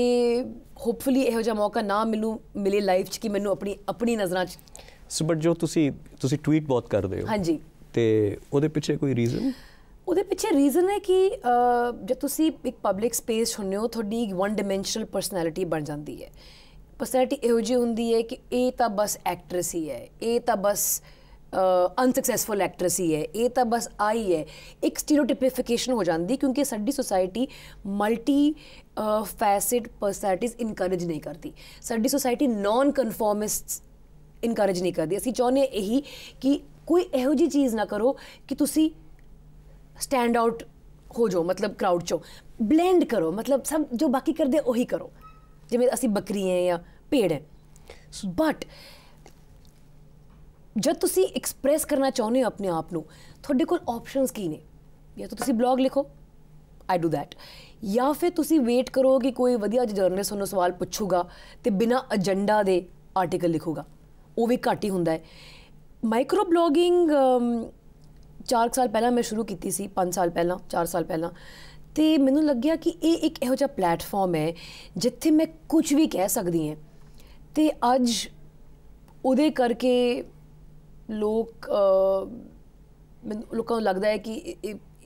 ਹੋਪਫੁਲੀ ਇਹੋ ਜਿਹਾ ਮੌਕਾ ਨਾ ਮਿਲੂ ਮਿਲੇ ਲਾਈਫ 'ਚ ਕਿ ਮੈਨੂੰ ਆਪਣੀ ਆਪਣੀ ਨਜ਼ਰਾਂ 'ਚ ਸੋ ਜੋ ਤੁਸੀਂ ਤੁਸੀਂ ਟਵੀਟ ਬਹੁਤ ਕਰਦੇ ਹੋ ਹਾਂਜੀ ਤੇ ਉਹਦੇ ਪਿੱਛੇ ਕੋਈ ਰੀਜ਼ਨ ਉਹਦੇ ਪਿੱਛੇ ਰੀਜ਼ਨ ਹੈ ਕਿ ਜੇ ਤੁਸੀਂ ਇੱਕ ਪਬਲਿਕ ਸਪੇਸ ਹੁੰਨੇ ਹੋ ਤੁਹਾਡੀ ਵਨ ਡਾਈਮੈਂਸ਼ਨਲ ਪਰਸਨੈਲਿਟੀ ਬਣ ਜਾਂਦੀ ਹੈ ਪਰਸਨੈਲਿਟੀ ਇਹੋ ਜਿਹੀ ਹੁੰਦੀ ਹੈ ਕਿ ਇਹ ਤਾਂ ਬਸ ਐਕਟ੍ਰੈਸ ਹੀ ਹੈ ਇਹ ਤਾਂ ਬਸ अनसक्सैसफुल एक्ट्रेस ही है ये तो बस आई है एक स्टीरोटिफिकेशन हो जाती क्योंकि साड़ी society multi faceted personalities encourage नहीं करती साड़ी सोसाइटी नॉन कन्फॉर्मिस्ट इनकरेज नहीं करती असं चाहते यही कि कोई यहोजी चीज़ ना करो कि ती स्टैंड आउट हो जाओ मतलब क्राउड चो ब्लेंड करो मतलब सब जो बाकी करते उ करो जिमें असी बकरी हैं या पेड़ है बट so, ਜਦ ਤੁਸੀਂ ਐਕਸਪ੍ਰੈਸ ਕਰਨਾ ਚਾਹੁੰਦੇ ਹੋ ਆਪਣੇ ਆਪ ਨੂੰ ਤੁਹਾਡੇ ਕੋਲ ਆਪਸ਼ਨਸ ਕੀ ਨੇ ਜਾਂ ਤਾਂ ਤੁਸੀਂ ਬਲੌਗ ਲਿਖੋ ਆਈ ਡੂ ਥੈਟ ਜਾਂ ਫਿਰ ਤੁਸੀਂ ਵੇਟ ਕਰੋ ਕਿ ਕੋਈ ਵਧੀਆ ਜਰਨਲਿਸਟ ਤੁਹਾਨੂੰ ਸਵਾਲ ਪੁੱਛੂਗਾ ਤੇ ਬਿਨਾ ਏਜੰਡਾ ਦੇ ਆਰਟੀਕਲ ਲਿਖੂਗਾ ਉਹ ਵੀ ਘੱਟ ਹੀ ਹੁੰਦਾ ਹੈ ਮਾਈਕਰੋ ਬਲੌਗਿੰਗ 4 ਸਾਲ ਪਹਿਲਾਂ ਮੈਂ ਸ਼ੁਰੂ ਕੀਤੀ ਸੀ 5 ਸਾਲ ਪਹਿਲਾਂ 4 ਸਾਲ ਪਹਿਲਾਂ ਤੇ ਮੈਨੂੰ ਲੱਗਿਆ ਕਿ ਇਹ ਇੱਕ ਇਹੋ ਜਿਹਾ ਪਲੇਟਫਾਰਮ ਹੈ ਜਿੱਥੇ ਮੈਂ ਕੁਝ ਵੀ ਕਹਿ ਸਕਦੀ ਹਾਂ ਤੇ ਅੱਜ ਉਹਦੇ ਕਰਕੇ ਲੋਕ ਮੈਨੂੰ ਲੋਕਾਂ ਨੂੰ ਲੱਗਦਾ ਹੈ ਕਿ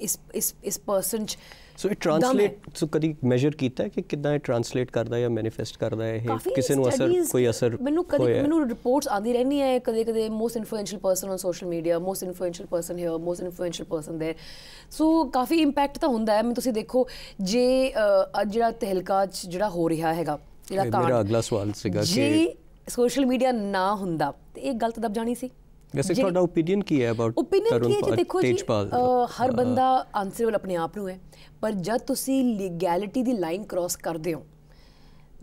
ਇਸ ਇਸ ਇਸ ਪਰਸਨ ਚ ਸੋ ਇਟ ਟ੍ਰਾਂਸਲੇਟ ਸੋ ਕਦੀ ਮੈਜ਼ਰ ਕੀਤਾ ਕਿ ਕਿਦਾਂ ਇਹ ਟ੍ਰਾਂਸਲੇਟ ਕਰਦਾ ਹੈ ਜਾਂ ਮੈਨੀਫੈਸਟ ਕਰਦਾ ਹੈ ਇਹ ਕਿਸੇ ਨੂੰ ਅਸਰ ਕੋਈ ਅਸਰ ਮੈਨੂੰ ਕਦੀ ਮੈਨੂੰ ਰਿਪੋਰਟਸ ਆਉਂਦੀ ਰਹਿੰਦੀ ਹੈ ਕਦੇ ਕਦੇ most influential person on social media most influential person here most influential person there so ਕਾਫੀ ਇੰਪੈਕਟ ਤਾਂ ਹੁੰਦਾ ਹੈ ਮੈਂ ਤੁਸੀਂ ਦੇਖੋ ਜੇ ਜਿਹੜਾ ਤਹਿਲਕਾ ਜਿਹੜਾ ਹੋ ਰਿਹਾ ਹੈਗਾ ਜਿਹੜਾ ਕਾਂਡ ਮੇਰਾ ਅਗਲਾ ਸਵਾਲ ਸੀਗਾ ਕਿ ਸੋਸ਼ਲ ਮੀਡੀਆ ਨਾ ਹੁੰਦਾ ਤੇ ਇਹ ਗਲਤ ਦਬ ਜਾਣੀ ਸੀ ਵੈਸੇ ਤੁਹਾਡਾ ਓਪੀਨੀਅਨ ਕੀ ਹੈ ਅਬਾਊਟ ਓਪੀਨੀਅਨ ਕੀ ਹੈ ਜੀ ਦੇਖੋ ਜੀ ਹਰ ਬੰਦਾ ਆਨਸਰੇਬਲ ਆਪਣੇ ਆਪ ਨੂੰ ਹੈ ਪਰ ਜਦ ਤੁਸੀਂ ਲੀਗੈਲਿਟੀ ਦੀ ਲਾਈਨ ਕ੍ਰਾਸ ਕਰਦੇ ਹੋ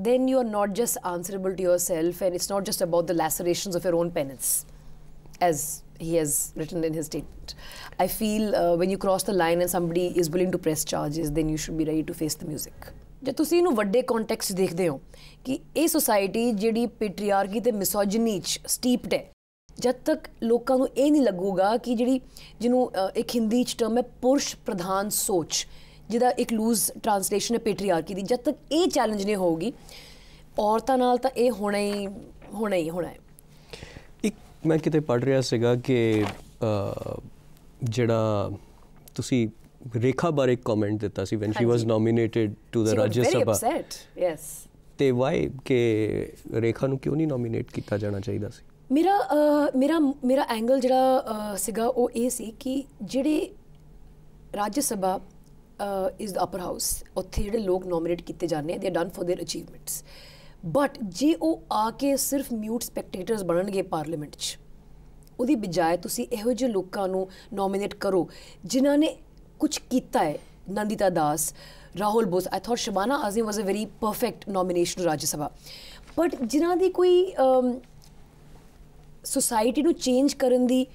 then you are not just answerable to yourself and it's not just about the lacerations of your own penance as he has written in his statement i feel uh, when you cross the line and somebody is willing to press charges then you should be ready to face the music je tusi ਇਹਨੂੰ ਵੱਡੇ context dekhde ho ki ਇਹ society jehdi patriarchy te misogyny ch steeped hai ਜਦ ਤੱਕ ਲੋਕਾਂ ਨੂੰ ਇਹ ਨਹੀਂ ਲੱਗੂਗਾ ਕਿ ਜਿਹੜੀ ਜਿਹਨੂੰ ਇੱਕ ਹਿੰਦੀ ਚ ਟਰਮ ਹੈ ਪੁਰਸ਼ ਪ੍ਰਧਾਨ ਸੋਚ ਜਿਹਦਾ ਇੱਕ ਲੂਜ਼ ਟਰਾਂਸਲੇਸ਼ਨ ਹੈ ਪੈਟਰੀਆਰਕੀ ਦੀ ਜਦ ਤੱਕ ਇਹ ਚੈਲੰਜ ਨਹੀਂ ਹੋਊਗੀ ਔਰਤਾਂ ਨਾਲ ਤਾਂ ਇਹ ਹੋਣਾ ਹੀ ਹੋਣਾ ਹੀ ਹੋਣਾ ਹੈ ਇੱਕ ਮੈਂ ਕਿਤੇ ਪੜ ਰਿਹਾ ਸੀਗਾ ਕਿ ਜਿਹੜਾ ਤੁਸੀਂ ਰੇਖਾ ਬਾਰੇ ਕਮੈਂਟ ਦਿੱਤਾ ਸੀ when she was nominated to the Rajya Sabha yes ਤੇ ਵਾਈ ਕਿ ਰੇਖਾ ਨੂੰ ਕਿਉਂ ਨਹੀਂ ਨੋਮੀਨੇਟ ਕੀਤਾ ਜਾਣਾ ਚਾਹੀਦਾ ਸੀ ਮੇਰਾ ਮੇਰਾ ਮੇਰਾ ਐਂਗਲ ਜਿਹੜਾ ਸੀਗਾ ਉਹ ਇਹ ਸੀ ਕਿ ਜਿਹੜੇ ਰਾਜ ਸਭਾ ਇਜ਼ ਦਾ ਅਪਰ ਹਾਊਸ ਉੱਥੇ ਜਿਹੜੇ ਲੋਕ ਨੋਮੀਨੇਟ ਕੀਤੇ ਜਾਂਦੇ ਆ ਦੇ done for their achievements but ਜੇ ਉਹ ਆ ਕੇ ਸਿਰਫ ਮਿਊਟ ਸਪੈਕਟੇਟਰਸ ਬਣਨਗੇ ਪਾਰਲੀਮੈਂਟ 'ਚ ਉਹਦੀ ਬਜਾਏ ਤੁਸੀਂ ਇਹੋ ਜਿਹੇ ਲੋਕਾਂ ਨੂੰ ਨੋਮੀਨੇਟ ਕਰੋ ਜਿਨ੍ਹਾਂ ਨੇ ਕੁਝ ਕੀਤਾ ਹੈ Nandita Das Rahul Bose I thought Shabana Azmi was a very perfect nomination Rajya Sabha but ਜਿਨ੍ਹਾਂ ਦੀ ਕੋਈ ਸੋਸਾਇਟੀ ਨੂੰ ਚੇਂਜ ਕਰਨ ਦੀ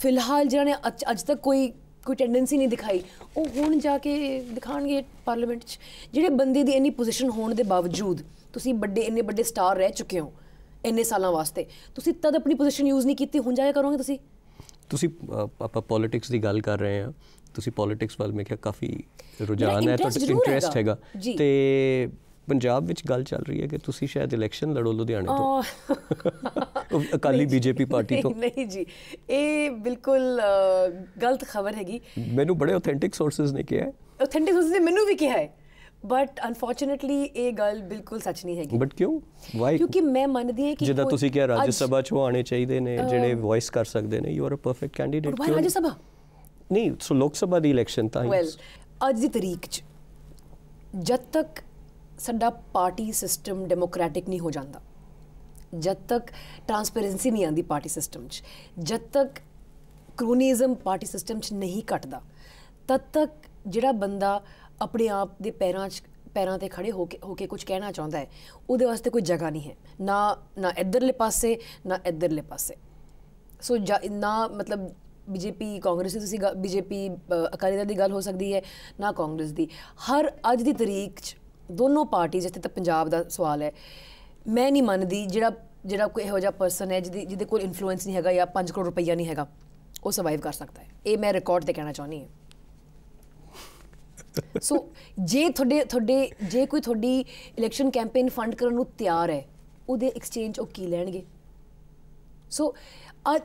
ਫਿਲਹਾਲ ਜਿਹੜਾ ਨੇ ਅੱਜ ਤੱਕ ਕੋਈ ਕੋਈ ਟੈਂਡੈਂਸੀ ਨਹੀਂ ਦਿਖਾਈ ਉਹ ਹੁਣ ਜਾ ਕੇ ਦਿਖਾਣਗੇ ਪਾਰਲੀਮੈਂਟ 'ਚ ਜਿਹੜੇ ਬੰਦੇ ਦੀ ਇੰਨੀ ਪੋਜੀਸ਼ਨ ਹੋਣ ਦੇ ਬਾਵਜੂਦ ਤੁਸੀਂ ਵੱਡੇ ਇੰਨੇ ਵੱਡੇ ਸਟਾਰ ਰਹਿ ਚੁੱਕੇ ਹੋ ਇੰਨੇ ਸਾਲਾਂ ਵਾਸਤੇ ਤੁਸੀਂ ਤਦ ਆਪਣੀ ਪੋਜੀਸ਼ਨ ਯੂਜ਼ ਨਹੀਂ ਕੀਤੀ ਹੁਣ ਜਾਇਆ ਕਰੋਗੇ ਤੁਸੀਂ ਤੁਸੀਂ ਆਪਾਂ ਪੋਲਿਟਿਕਸ ਦੀ ਗੱਲ ਕਰ ਰਹੇ ਆ ਤੁਸੀਂ ਪੋਲਿਟਿਕਸ ਵੱਲ ਮੇਖਿਆ ਕਾਫੀ ਰੁਝਾਨ ਹੈ ਤੁਹਾਡਾ ਇੰਟਰਸਟ ਹੈਗਾ ਤੇ ਪੰਜਾਬ ਵਿੱਚ ਗੱਲ ਚੱਲ ਰਹੀ ਹੈ ਕਿ ਤੁਸੀਂ ਸ਼ਾਇਦ ਇਲੈਕਸ਼ਨ ਲੜੋ ਲੁਧਿਆਣੇ ਤੋਂ ਅਕਾਲੀ ਬੀਜੇਪੀ ਪਾਰਟੀ ਤੋਂ ਨਹੀਂ ਜੀ ਇਹ ਬਿਲਕੁਲ ਗਲਤ ਖਬਰ ਹੈਗੀ ਮੈਨੂੰ ਬੜੇ ਆਥੈਂਟਿਕ ਸੋਰਸਸ ਨੇ ਕਿਹਾ ਆਥੈਂਟਿਕ ਸੋਰਸਸ ਨੇ ਮੈਨੂੰ ਵੀ ਕਿਹਾ ਹੈ ਬਟ ਅਨਫੋਰਚੂਨੇਟਲੀ ਇਹ ਗੱਲ ਬਿਲਕੁਲ ਸੱਚ ਨਹੀਂ ਹੈਗੀ ਬਟ ਕਿਉਂ ਵਾਈ ਕਿਉਂਕਿ ਮੈਂ ਮੰਨਦੀ ਹਾਂ ਕਿ ਜਿੱਦਾਂ ਤੁਸੀਂ ਕਿਹਾ ਰਾਜ ਸਭਾ ਚ ਆਣੇ ਚਾਹੀਦੇ ਨੇ ਜਿਹੜੇ ਵੌਇਸ ਕਰ ਸਕਦੇ ਨੇ you are a perfect candidate ਕਿਉਂ ਰਾਜ ਸਭਾ ਨਹੀਂ ਸੋ ਲੋਕ ਸਭਾ ਦੀ ਇਲੈਕਸ਼ਨ ਤਾਂ ਹੀ ਅੱਜ ਦੀ ਤਰੀਕ ਚ ਜਦ ਤੱਕ ਸਾਡਾ ਪਾਰਟੀ ਸਿਸਟਮ ਡੈਮੋਕ੍ਰੈਟਿਕ ਨਹੀਂ ਹੋ ਜਾਂਦਾ ਜਦ ਤੱਕ ਟਰਾਂਸਪੇਰੈਂਸੀ ਨਹੀਂ ਆਂਦੀ ਪਾਰਟੀ ਸਿਸਟਮ 'ਚ ਜਦ ਤੱਕ ਕਰੋਨੀਜ਼ਮ ਪਾਰਟੀ ਸਿਸਟਮ 'ਚ ਨਹੀਂ ਘਟਦਾ ਤਦ ਤੱਕ ਜਿਹੜਾ ਬੰਦਾ ਆਪਣੇ ਆਪ ਦੇ ਪੈਰਾਂ 'ਚ ਪੈਰਾਂ ਤੇ ਖੜੇ ਹੋ ਕੇ ਹੋ ਕੇ ਕੁਝ ਕਹਿਣਾ ਚਾਹੁੰਦਾ ਹੈ ਉਹਦੇ ਵਾਸਤੇ ਕੋਈ ਜਗ੍ਹਾ ਨਹੀਂ ਹੈ ਨਾ ਨਾ ਇਧਰਲੇ ਪਾਸੇ ਨਾ ਇਧਰਲੇ ਪਾਸੇ ਸੋ ਨਾ ਮਤਲਬ ਬੀਜੇਪੀ ਕਾਂਗਰਸ ਦੀ ਤੁਸੀਂ ਬੀਜੇਪੀ ਅਕਾਲੀ ਦਲ ਦੀ ਗੱਲ ਹੋ ਸਕਦੀ ਹੈ ਨਾ ਕਾਂਗਰਸ ਦੀ ਹਰ ਅੱਜ ਦੀ ਤਰੀਕ 'ਚ ਦੋਨੋਂ ਪਾਰਟੀ ਜਿੱਥੇ ਤੱਕ ਪੰਜਾਬ ਦਾ ਸਵਾਲ ਹੈ ਮੈਂ ਨਹੀਂ ਮੰਨਦੀ ਜਿਹੜਾ ਜਿਹੜਾ ਕੋਈ ਇਹੋ ਜਿਹਾ ਪਰਸਨ ਹੈ ਜਿਹਦੇ ਜਿਹਦੇ ਕੋਲ ਇਨਫਲੂਐਂਸ ਨਹੀਂ ਹੈਗਾ ਜਾਂ 5 ਕਰੋੜ ਰੁਪਈਆ ਨਹੀਂ ਹੈਗਾ ਉਹ ਸਰਵਾਈਵ ਕਰ ਸਕਦਾ ਹੈ ਇਹ ਮੈਂ ਰਿਕਾਰਡ ਤੇ ਕਹਿਣਾ ਚਾਹੁੰਦੀ ਹਾਂ ਸੋ ਜੇ ਤੁਹਾਡੇ ਤੁਹਾਡੇ ਜੇ ਕੋਈ ਤੁਹਾਡੀ ਇਲੈਕਸ਼ਨ ਕੈਂਪੇਨ ਫੰਡ ਕਰਨ ਨੂੰ ਤਿਆਰ ਹੈ ਉਹਦੇ ਐਕਸਚੇਂਜ ਉਹ ਕੀ ਲੈਣਗੇ ਸੋ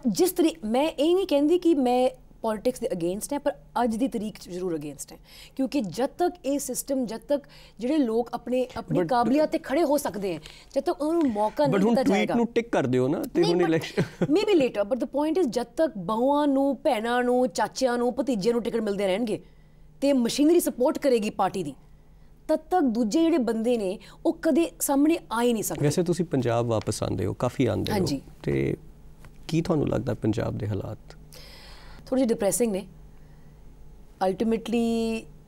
ਜਿਸ ਤਰੀ ਮੈਂ ਇਹ ਨਹੀਂ ਕਹਿੰਦੀ ਕਿ ਮੈਂ ਪੋਲਿਟਿਕਸ ਦੇ ਅਗੇਂਸਟ ਹੈ ਪਰ ਅੱਜ ਦੀ ਤਰੀਕ ਜ਼ਰੂਰ ਅਗੇਂਸਟ ਹੈ ਕਿਉਂਕਿ ਜਦ ਤੱਕ ਇਹ ਸਿਸਟਮ ਜਦ ਤੱਕ ਜਿਹੜੇ ਲੋਕ ਆਪਣੇ ਆਪਣੀ ਕਾਬਲੀਅਤ ਤੇ ਖੜੇ ਹੋ ਸਕਦੇ ਹੈ ਜਦ ਤੱਕ ਉਹਨਾਂ ਨੂੰ ਮੌਕਾ ਨਹੀਂ ਦਿੱਤਾ ਜਾਏਗਾ ਬਟ ਹੁਣ ਨੂੰ ਟਿਕ ਕਰ ਦਿਓ ਨਾ ਤੇ ਹੁਣ election maybe later but the point is ਜਦ ਤੱਕ ਬਹੂਆਂ ਨੂੰ ਭੈਣਾਂ ਨੂੰ ਚਾਚਿਆਂ ਨੂੰ ਭਤੀਜੇ ਨੂੰ ਟਿਕਟ ਮਿਲਦੇ ਰਹਿਣਗੇ ਤੇ ਮਸ਼ੀਨਰੀ ਸਪੋਰਟ ਕਰੇਗੀ ਪਾਰਟੀ ਦੀ ਤਦ ਤੱਕ ਦੂਜੇ ਜਿਹੜੇ ਬੰਦੇ ਨੇ ਉਹ ਕਦੇ ਸਾਹਮਣੇ ਆ ਹੀ ਨਹੀਂ ਸਕਦੇ ਵੈਸੇ ਤੁਸੀਂ ਪੰਜਾਬ ਵਾਪਸ ਆਂਦੇ ਹੋ ਕਾਫੀ ਆਂਦੇ ਹੋ ਤੇ ਕੀ ਤੁਹਾਨੂੰ ਲੱਗਦਾ ਪੰਜਾਬ ਦੇ ਹਾਲਾਤ ਥੋੜੀ ਜਿਹੀ ਡਿਪਰੈਸਿੰਗ ਨੇ ਅਲਟੀਮੇਟਲੀ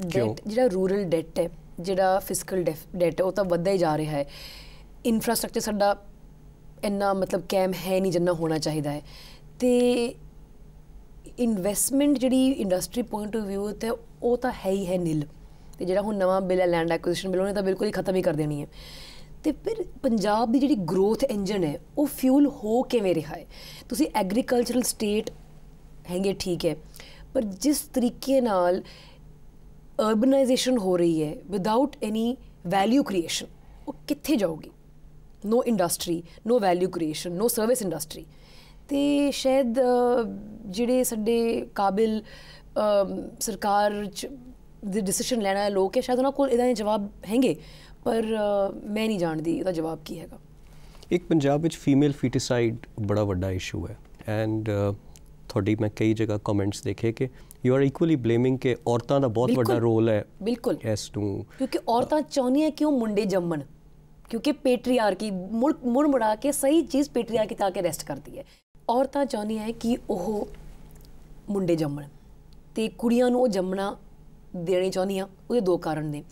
ਡੈਟ ਜਿਹੜਾ ਰੂਰਲ ਡੈਟ ਹੈ ਜਿਹੜਾ ਫਿਸਕਲ ਡੈਟ ਉਹ ਤਾਂ ਵੱਧਦਾ ਹੀ ਜਾ ਰਿਹਾ ਹੈ ਇਨਫਰਾਸਟ੍ਰਕਚਰ ਸਾਡਾ ਇੰਨਾ ਮਤਲਬ ਕੈਮ ਹੈ ਨਹੀਂ ਜਿੰਨਾ ਹੋਣਾ ਚਾਹੀਦਾ ਹੈ ਤੇ ਇਨਵੈਸਟਮੈਂਟ ਜਿਹੜੀ ਇੰਡਸਟਰੀ ਪੁਆਇੰਟ ਆਫ View ਤੇ ਉਹ ਤਾਂ ਹੈ ਹੀ ਹੈ ਨਿਲ ਤੇ ਜਿਹੜਾ ਹੁਣ ਨਵਾਂ ਬਿੱਲ ਹੈ ਲੈਂਡ ਐਕਵੀਜ਼ੀਸ਼ਨ ਬਿੱਲ ਉਹਨੇ ਤਾਂ ਬਿਲਕੁਲ ਹੀ ਖਤਮ ਹੀ ਕਰ ਦੇਣੀ ਹੈ ਤੇ ਫਿਰ ਪੰਜਾਬ ਦੀ ਜਿਹੜੀ ਗਰੋਥ ਇੰਜਨ ਹੈ ਉਹ ਫਿਊਲ ਹੋ ਕਿਵੇਂ ਰਿਹਾ ਹੈ ਤੁਸੀਂ ਐਗਰੀਕਲਚਰਲ ਸਟੇਟ ਹੈਗੇ ਠੀਕ ਹੈ ਪਰ ਜਿਸ ਤਰੀਕੇ ਨਾਲ ਅਰਬਨਾਈਜੇਸ਼ਨ ਹੋ ਰਹੀ ਹੈ ਵਿਦਆਊਟ ਐਨੀ ਵੈਲਿਊ ਕ੍ਰੀਏਸ਼ਨ ਉਹ ਕਿੱਥੇ ਜਾਊਗੀ no industry no value creation no service industry ਤੇ ਸ਼ਾਇਦ ਜਿਹੜੇ ਸਾਡੇ ਕਾਬਿਲ ਸਰਕਾਰ ਚ ਦੇ ਡਿਸੀਜਨ ਲੈਣਾ ਹੈ ਲੋਕ ਸ਼ਾਇਦ ਉਹਨਾਂ ਕੋਲ ਇਹਦਾ ਜਵਾਬ ਹੈਗੇ ਪਰ ਮੈਂ ਨਹੀਂ ਜਾਣਦੀ ਇਹਦਾ ਜਵਾਬ ਕੀ ਹੈਗਾ ਇੱਕ ਪੰਜਾਬ ਵਿੱਚ ਫੀਮੇਲ ਫੀਟਿਸਾਈਡ ਬੜਾ ਵੱਡਾ ਇਸ਼ੂ ਹੈ ਐਂਡ ਤੁਹਾਡੀ ਮੈਂ ਕਈ ਜਗ੍ਹਾ ਕਮੈਂਟਸ ਦੇਖੇ ਕਿ ਯੂ ਆਰ ਇਕੁਅਲੀ ਬਲੇਮਿੰਗ ਕਿ ਔਰਤਾਂ ਦਾ ਬਹੁਤ ਵੱਡਾ ਰੋਲ ਹੈ ਬਿਲਕੁਲ ਐਸ ਟੂ ਕਿਉਂਕਿ ਔਰਤਾਂ ਚਾਹੁੰਦੀਆਂ ਕਿਉਂ ਮੁੰਡੇ ਜੰਮਣ ਕਿਉਂਕਿ ਪੈਟਰੀਆਰਕੀ ਮੁੜ ਮੁੜਾ ਕੇ ਸਹੀ ਚੀਜ਼ ਪੈਟਰੀਆਰਕੀ ਤਾਂ ਕੇ ਰੈਸਟ ਕਰਦੀ ਹੈ ਔਰਤਾਂ ਚਾਹੁੰਦੀਆਂ ਹੈ ਕਿ ਉਹ ਮੁੰਡੇ ਜੰਮਣ ਤੇ ਕੁੜੀਆਂ ਨੂੰ ਉਹ ਜੰਮਣਾ ਦੇਣੇ ਚਾਹੁੰਦੀਆਂ ਉਹਦੇ ਦੋ ਕਾਰਨ ਨੇ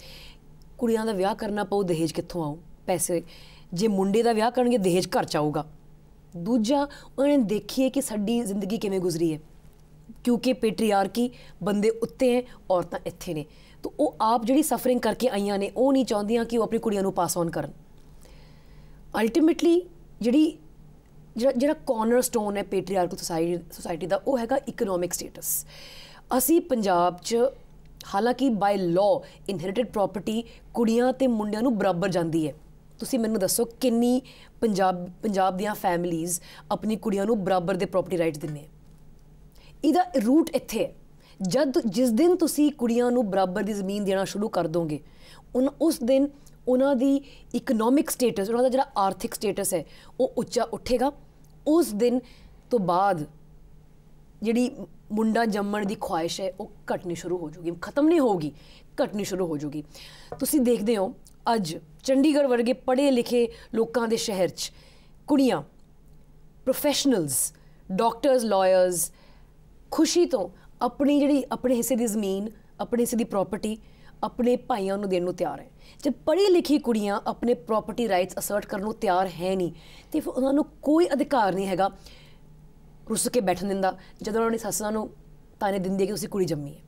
ਕੁੜੀਆਂ ਦਾ ਵਿਆਹ ਕਰਨਾ ਪਊ ਦਹੇਜ ਕਿੱਥੋਂ ਆਉ ਪੈਸੇ ਜੇ ਮੁੰਡੇ ਦਾ ਵਿਆਹ ਕਰਨਗੇ ਦਹੇਜ ਘਰ ਚ ਆਊਗਾ ਦੂਜਾ ਉਹਨਾਂ ਨੇ ਦੇਖੀਏ ਕਿ ਸਾਡੀ ਜ਼ਿੰਦਗੀ ਕਿਵੇਂ ਗੁਜ਼ਰੀ ਹੈ ਕਿਉਂਕਿ ਪੈਟਰੀਆਰਕੀ ਬੰਦੇ ਉੱਤੇ ਹੈ ਔਰਤਾਂ ਇੱਥੇ ਨੇ ਤਾਂ ਉਹ ਆਪ ਜਿਹੜੀ ਸਫਰਿੰਗ ਕਰਕੇ ਆਈਆਂ ਨੇ ਉਹ ਨਹੀਂ ਚਾਹੁੰਦੀਆਂ ਕਿ ਉਹ ਆਪਣੀ ਕੁੜੀਆਂ ਨੂੰ ਪਾਸ ਔਨ ਕਰਨ ਅਲਟੀਮੇਟਲੀ ਜਿਹੜੀ ਜਿਹੜਾ ਜਿਹੜਾ ਕਾਰਨਰ ਸਟੋਨ ਹੈ ਪੈਟਰੀਆਰਕਲ ਸੋਸਾਇਟੀ ਸੋਸਾਇਟੀ ਦਾ ਉਹ ਹੈਗਾ ਇਕਨੋਮਿਕ ਸਟੇਟਸ ਅਸੀਂ ਪੰਜਾਬ 'ਚ ਹਾਲਾਂਕਿ ਬਾਈ ਲਾਅ ਇਨਹੇਰਿਟਡ ਪ੍ਰਾਪਰਟੀ ਕੁੜੀਆਂ ਤੇ ਮੁੰਡਿਆਂ ਨੂੰ ਬਰਾਬਰ ਜਾਂਦੀ ਹੈ ਤੁਸੀਂ ਮੈਨੂੰ ਦੱਸੋ ਕਿੰਨੀ ਪੰਜਾਬ ਪੰਜਾਬ ਦੀਆਂ ਫੈਮਿਲੀਆਂ ਆਪਣੀ ਕੁੜੀਆਂ ਨੂੰ ਬਰਾਬਰ ਦੇ ਪ੍ਰਾਪਰਟੀ ਰਾਈਟ ਦਿੰਨੇ ਇਹਦਾ ਰੂਟ ਇੱਥੇ ਹੈ ਜਦ ਜਿਸ ਦਿਨ ਤੁਸੀਂ ਕੁੜੀਆਂ ਨੂੰ ਬਰਾਬਰ ਦੀ ਜ਼ਮੀਨ ਦੇਣਾ ਸ਼ੁਰੂ ਕਰ ਦੋਗੇ ਉਸ ਦਿਨ ਉਹਨਾਂ ਦੀ ਇਕਨੋਮਿਕ ਸਟੇਟਸ ਉਹਨਾਂ ਦਾ ਜਿਹੜਾ ਆਰਥਿਕ ਸਟੇਟਸ ਹੈ ਉਹ ਉੱਚਾ ਉੱਠੇਗਾ ਉਸ ਦਿਨ ਤੋਂ ਬਾਅਦ ਜਿਹੜੀ ਮੁੰਡਾ ਜੰਮਣ ਦੀ ਖੁਆਇਸ਼ ਹੈ ਉਹ ਘਟਣੀ ਸ਼ੁਰੂ ਹੋ ਜੂਗੀ ਖਤਮ ਨਹੀਂ ਹੋਊਗੀ ਘਟਣੀ ਸ਼ੁਰੂ ਹੋ ਜੂਗੀ ਤੁਸੀਂ ਦੇਖਦੇ ਹੋ ਅੱਜ ਚੰਡੀਗੜ੍ਹ ਵਰਗੇ ਪੜ੍ਹੇ ਲਿਖੇ ਲੋਕਾਂ ਦੇ ਸ਼ਹਿਰ 'ਚ ਕੁੜੀਆਂ ਪ੍ਰੋਫੈਸ਼ਨਲਸ ਡਾਕਟਰਸ ਲਾਇਰਸ ਖੁਸ਼ੀ ਤੋਂ ਆਪਣੀ ਜਿਹੜੀ ਆਪਣੇ ਹਿੱਸੇ ਦੀ ਜ਼ਮੀਨ ਆਪਣੇ ਹਿੱਸੇ ਦੀ ਪ੍ਰਾਪਰਟੀ ਆਪਣੇ ਭਾਈਆਂ ਨੂੰ ਦੇਣ ਨੂੰ ਤਿਆਰ ਹੈ ਜੇ ਪੜ੍ਹੀ ਲਿਖੀ ਕੁੜੀਆਂ ਆਪਣੇ ਪ੍ਰਾਪਰਟੀ ਰਾਈਟਸ ਅਸਰਟ ਕਰਨ ਨੂੰ ਤਿਆਰ ਹੈ ਨਹੀਂ ਤੇ ਫਿਰ ਉਹਨਾਂ ਨੂੰ ਕੋਈ ਅਧਿਕਾਰ ਨਹੀਂ ਹੈਗਾ ਰੁੱਸ ਕੇ ਬੈਠਣ ਦਿੰਦਾ ਜਦੋਂ ਉਹਨਾਂ ਨੇ ਸੱਸਾਂ ਨੂੰ ਤਾਨੇ ਦਿੰਦੀ ਹੈ ਕਿ ਤੁਸੀਂ ਕੁੜੀ ਜੰਮੀ ਹੈ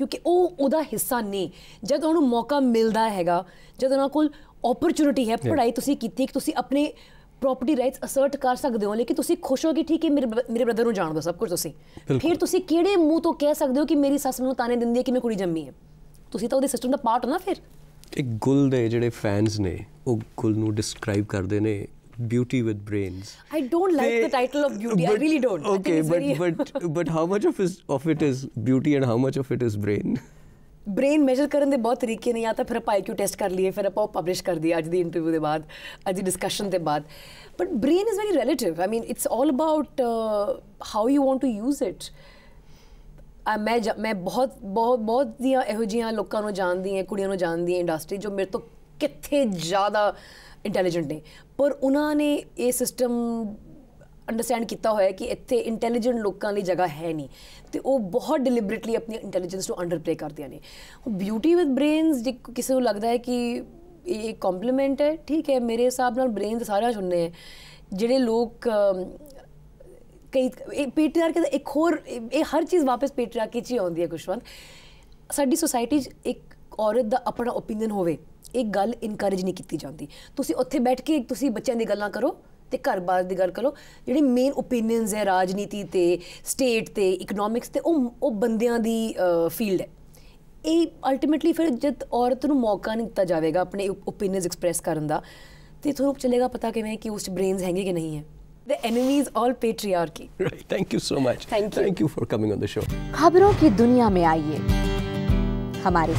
ਕਿਉਂਕਿ ਉਹ ਉਹਦਾ ਹਿੱਸਾ ਨਹੀਂ ਜਦ ਉਹਨੂੰ ਮੌਕਾ ਮਿਲਦਾ ਹੈਗਾ ਜਦ ਉਹਨਾਂ ਕੋਲ ਓਪਰਚੁਨਿਟੀ ਹੈ ਪੜ੍ਹਾਈ ਤੁਸੀਂ ਕੀਤੀ ਕਿ ਤੁਸੀਂ ਆਪਣੇ ਪ੍ਰਾਪਰਟੀ ਰਾਈਟਸ ਅਸਰਟ ਕਰ ਸਕਦੇ ਹੋ ਲੇਕਿਨ ਤੁਸੀਂ ਖੁਸ਼ ਹੋ ਕਿ ਠੀਕ ਹੈ ਮੇਰੇ ਮੇਰੇ ਬ੍ਰਦਰ ਨੂੰ ਜਾਣ ਦੋ ਸਭ ਕੁਝ ਤੁਸੀਂ ਫਿਰ ਤੁਸੀਂ ਕਿਹੜੇ ਮੂੰਹ ਤੋਂ ਕਹਿ ਸਕਦੇ ਹੋ ਕਿ ਮੇਰੀ ਸੱਸ ਮੈਨੂੰ ਤਾਨੇ ਦਿੰਦੀ ਹੈ ਕਿ ਮੈਂ ਕੁੜੀ ਜੰਮੀ ਹੈ ਤੁਸੀਂ ਤਾਂ ਉਹਦੇ ਸਿਸਟਮ ਦਾ ਪਾਰਟ ਹੋ ਨਾ ਫਿਰ ਇੱਕ ਗੁਲ ਦੇ ਜਿਹੜੇ ਫੈਨਸ ਨੇ ਉਹ ਗੁਲ ਨੂੰ ਡਿਸਕ੍ਰਾਈਬ ਕਰਦੇ ਨੇ beauty with brains. I don't like the title of beauty. I really don't. Okay, but but but how much of is of it is beauty and how much of it is brain? Brain measure करने बहुत तरीके नहीं आता फिर अपन IQ test कर लिए फिर अपन publish कर दिया आज दी interview के बाद आज दी discussion के बाद but brain is very relative. I mean it's all about uh, how you want to use it. Uh, मैं मैं बहुत बहुत बहुत दिया ऐहोजियां लोकानों जान दिए कुड़ियों जान दिए ਪਰ ਉਹਨਾਂ ਨੇ ਇਹ ਸਿਸਟਮ ਅੰਡਰਸਟੈਂਡ ਕੀਤਾ ਹੋਇਆ ਕਿ ਇੱਥੇ ਇੰਟੈਲੀਜੈਂਟ ਲੋਕਾਂ ਲਈ ਜਗ੍ਹਾ ਹੈ ਨਹੀਂ ਤੇ ਉਹ ਬਹੁਤ ਡਿਲੀਬਰੇਟਲੀ ਆਪਣੀ ਇੰਟੈਲੀਜੈਂਸ ਨੂੰ ਅੰਡਰਪਲੇ ਕਰਦੀਆਂ ਨੇ ਬਿਊਟੀ ਵਿਦ ਬ੍ਰੇਨਸ ਜਿ ਕਿਸੇ ਨੂੰ ਲੱਗਦਾ ਹੈ ਕਿ ਇਹ ਇੱਕ ਕੰਪਲੀਮੈਂਟ ਹੈ ਠੀਕ ਹੈ ਮੇਰੇ ਹਿਸਾਬ ਨਾਲ ਬ੍ਰੇਨ ਸਾਰਿਆਂ ਹੁੰਨੇ ਹੈ ਜਿਹੜੇ ਲੋਕ ਕਈ ਪੇਟਰੀਆਰਕੀ ਦਾ ਇੱਕ ਹੋਰ ਇਹ ਹਰ ਚੀਜ਼ ਵਾਪਸ ਪੇਟਰੀਆਰਕੀ 'ਚ ਆਉਂਦੀ ਹੈ ਕੁਸ਼ਵੰਤ ਸਾਡੀ ਸੋਸਾਇਟੀ 'ਚ ਇੱਕ ਔਰਤ ਦਾ ਆਪਣਾ opinion ਹੋਵੇ ਇਹ ਗੱਲ ਇਨਕਰੇਜ ਨਹੀਂ ਕੀਤੀ ਜਾਂਦੀ ਤੁਸੀਂ ਉੱਥੇ ਬੈਠ ਕੇ ਤੁਸੀਂ ਬੱਚਿਆਂ ਦੀ ਗੱਲਾਂ ਕਰੋ ਤੇ ਘਰ-ਬਾਰ ਦੀ ਗੱਲ ਕਰੋ ਜਿਹੜੇ ਮੇਨ opinions ਹੈ ਰਾਜਨੀਤੀ ਤੇ ਸਟੇਟ ਤੇ ਇਕਨੋਮਿਕਸ ਤੇ ਉਹ ਉਹ ਬੰਦਿਆਂ ਦੀ ਫੀਲਡ ਹੈ ਇਹ ਅਲਟੀਮੇਟਲੀ ਫਿਰ ਜਦ ਔਰਤ ਨੂੰ ਮੌਕਾ ਨਹੀਂ ਦਿੱਤਾ ਜਾਵੇਗਾ ਆਪਣੇ opinions ਐਕਸਪ੍ਰੈਸ ਕਰਨ ਦਾ ਤੇ ਤੁਹਾਨੂੰ ਚੱਲੇਗਾ ਪਤਾ ਕਿਵੇਂ ਕਿ ਉਸ ਬ੍ਰੇਨਸ ਹੈਗੇ ਕਿ ਨਹੀਂ ਹੈ The enemy is all patriarchy. Right. Thank you so much. Thank you. Thank you for coming on the show. खबरों की दुनिया में आइए हमारे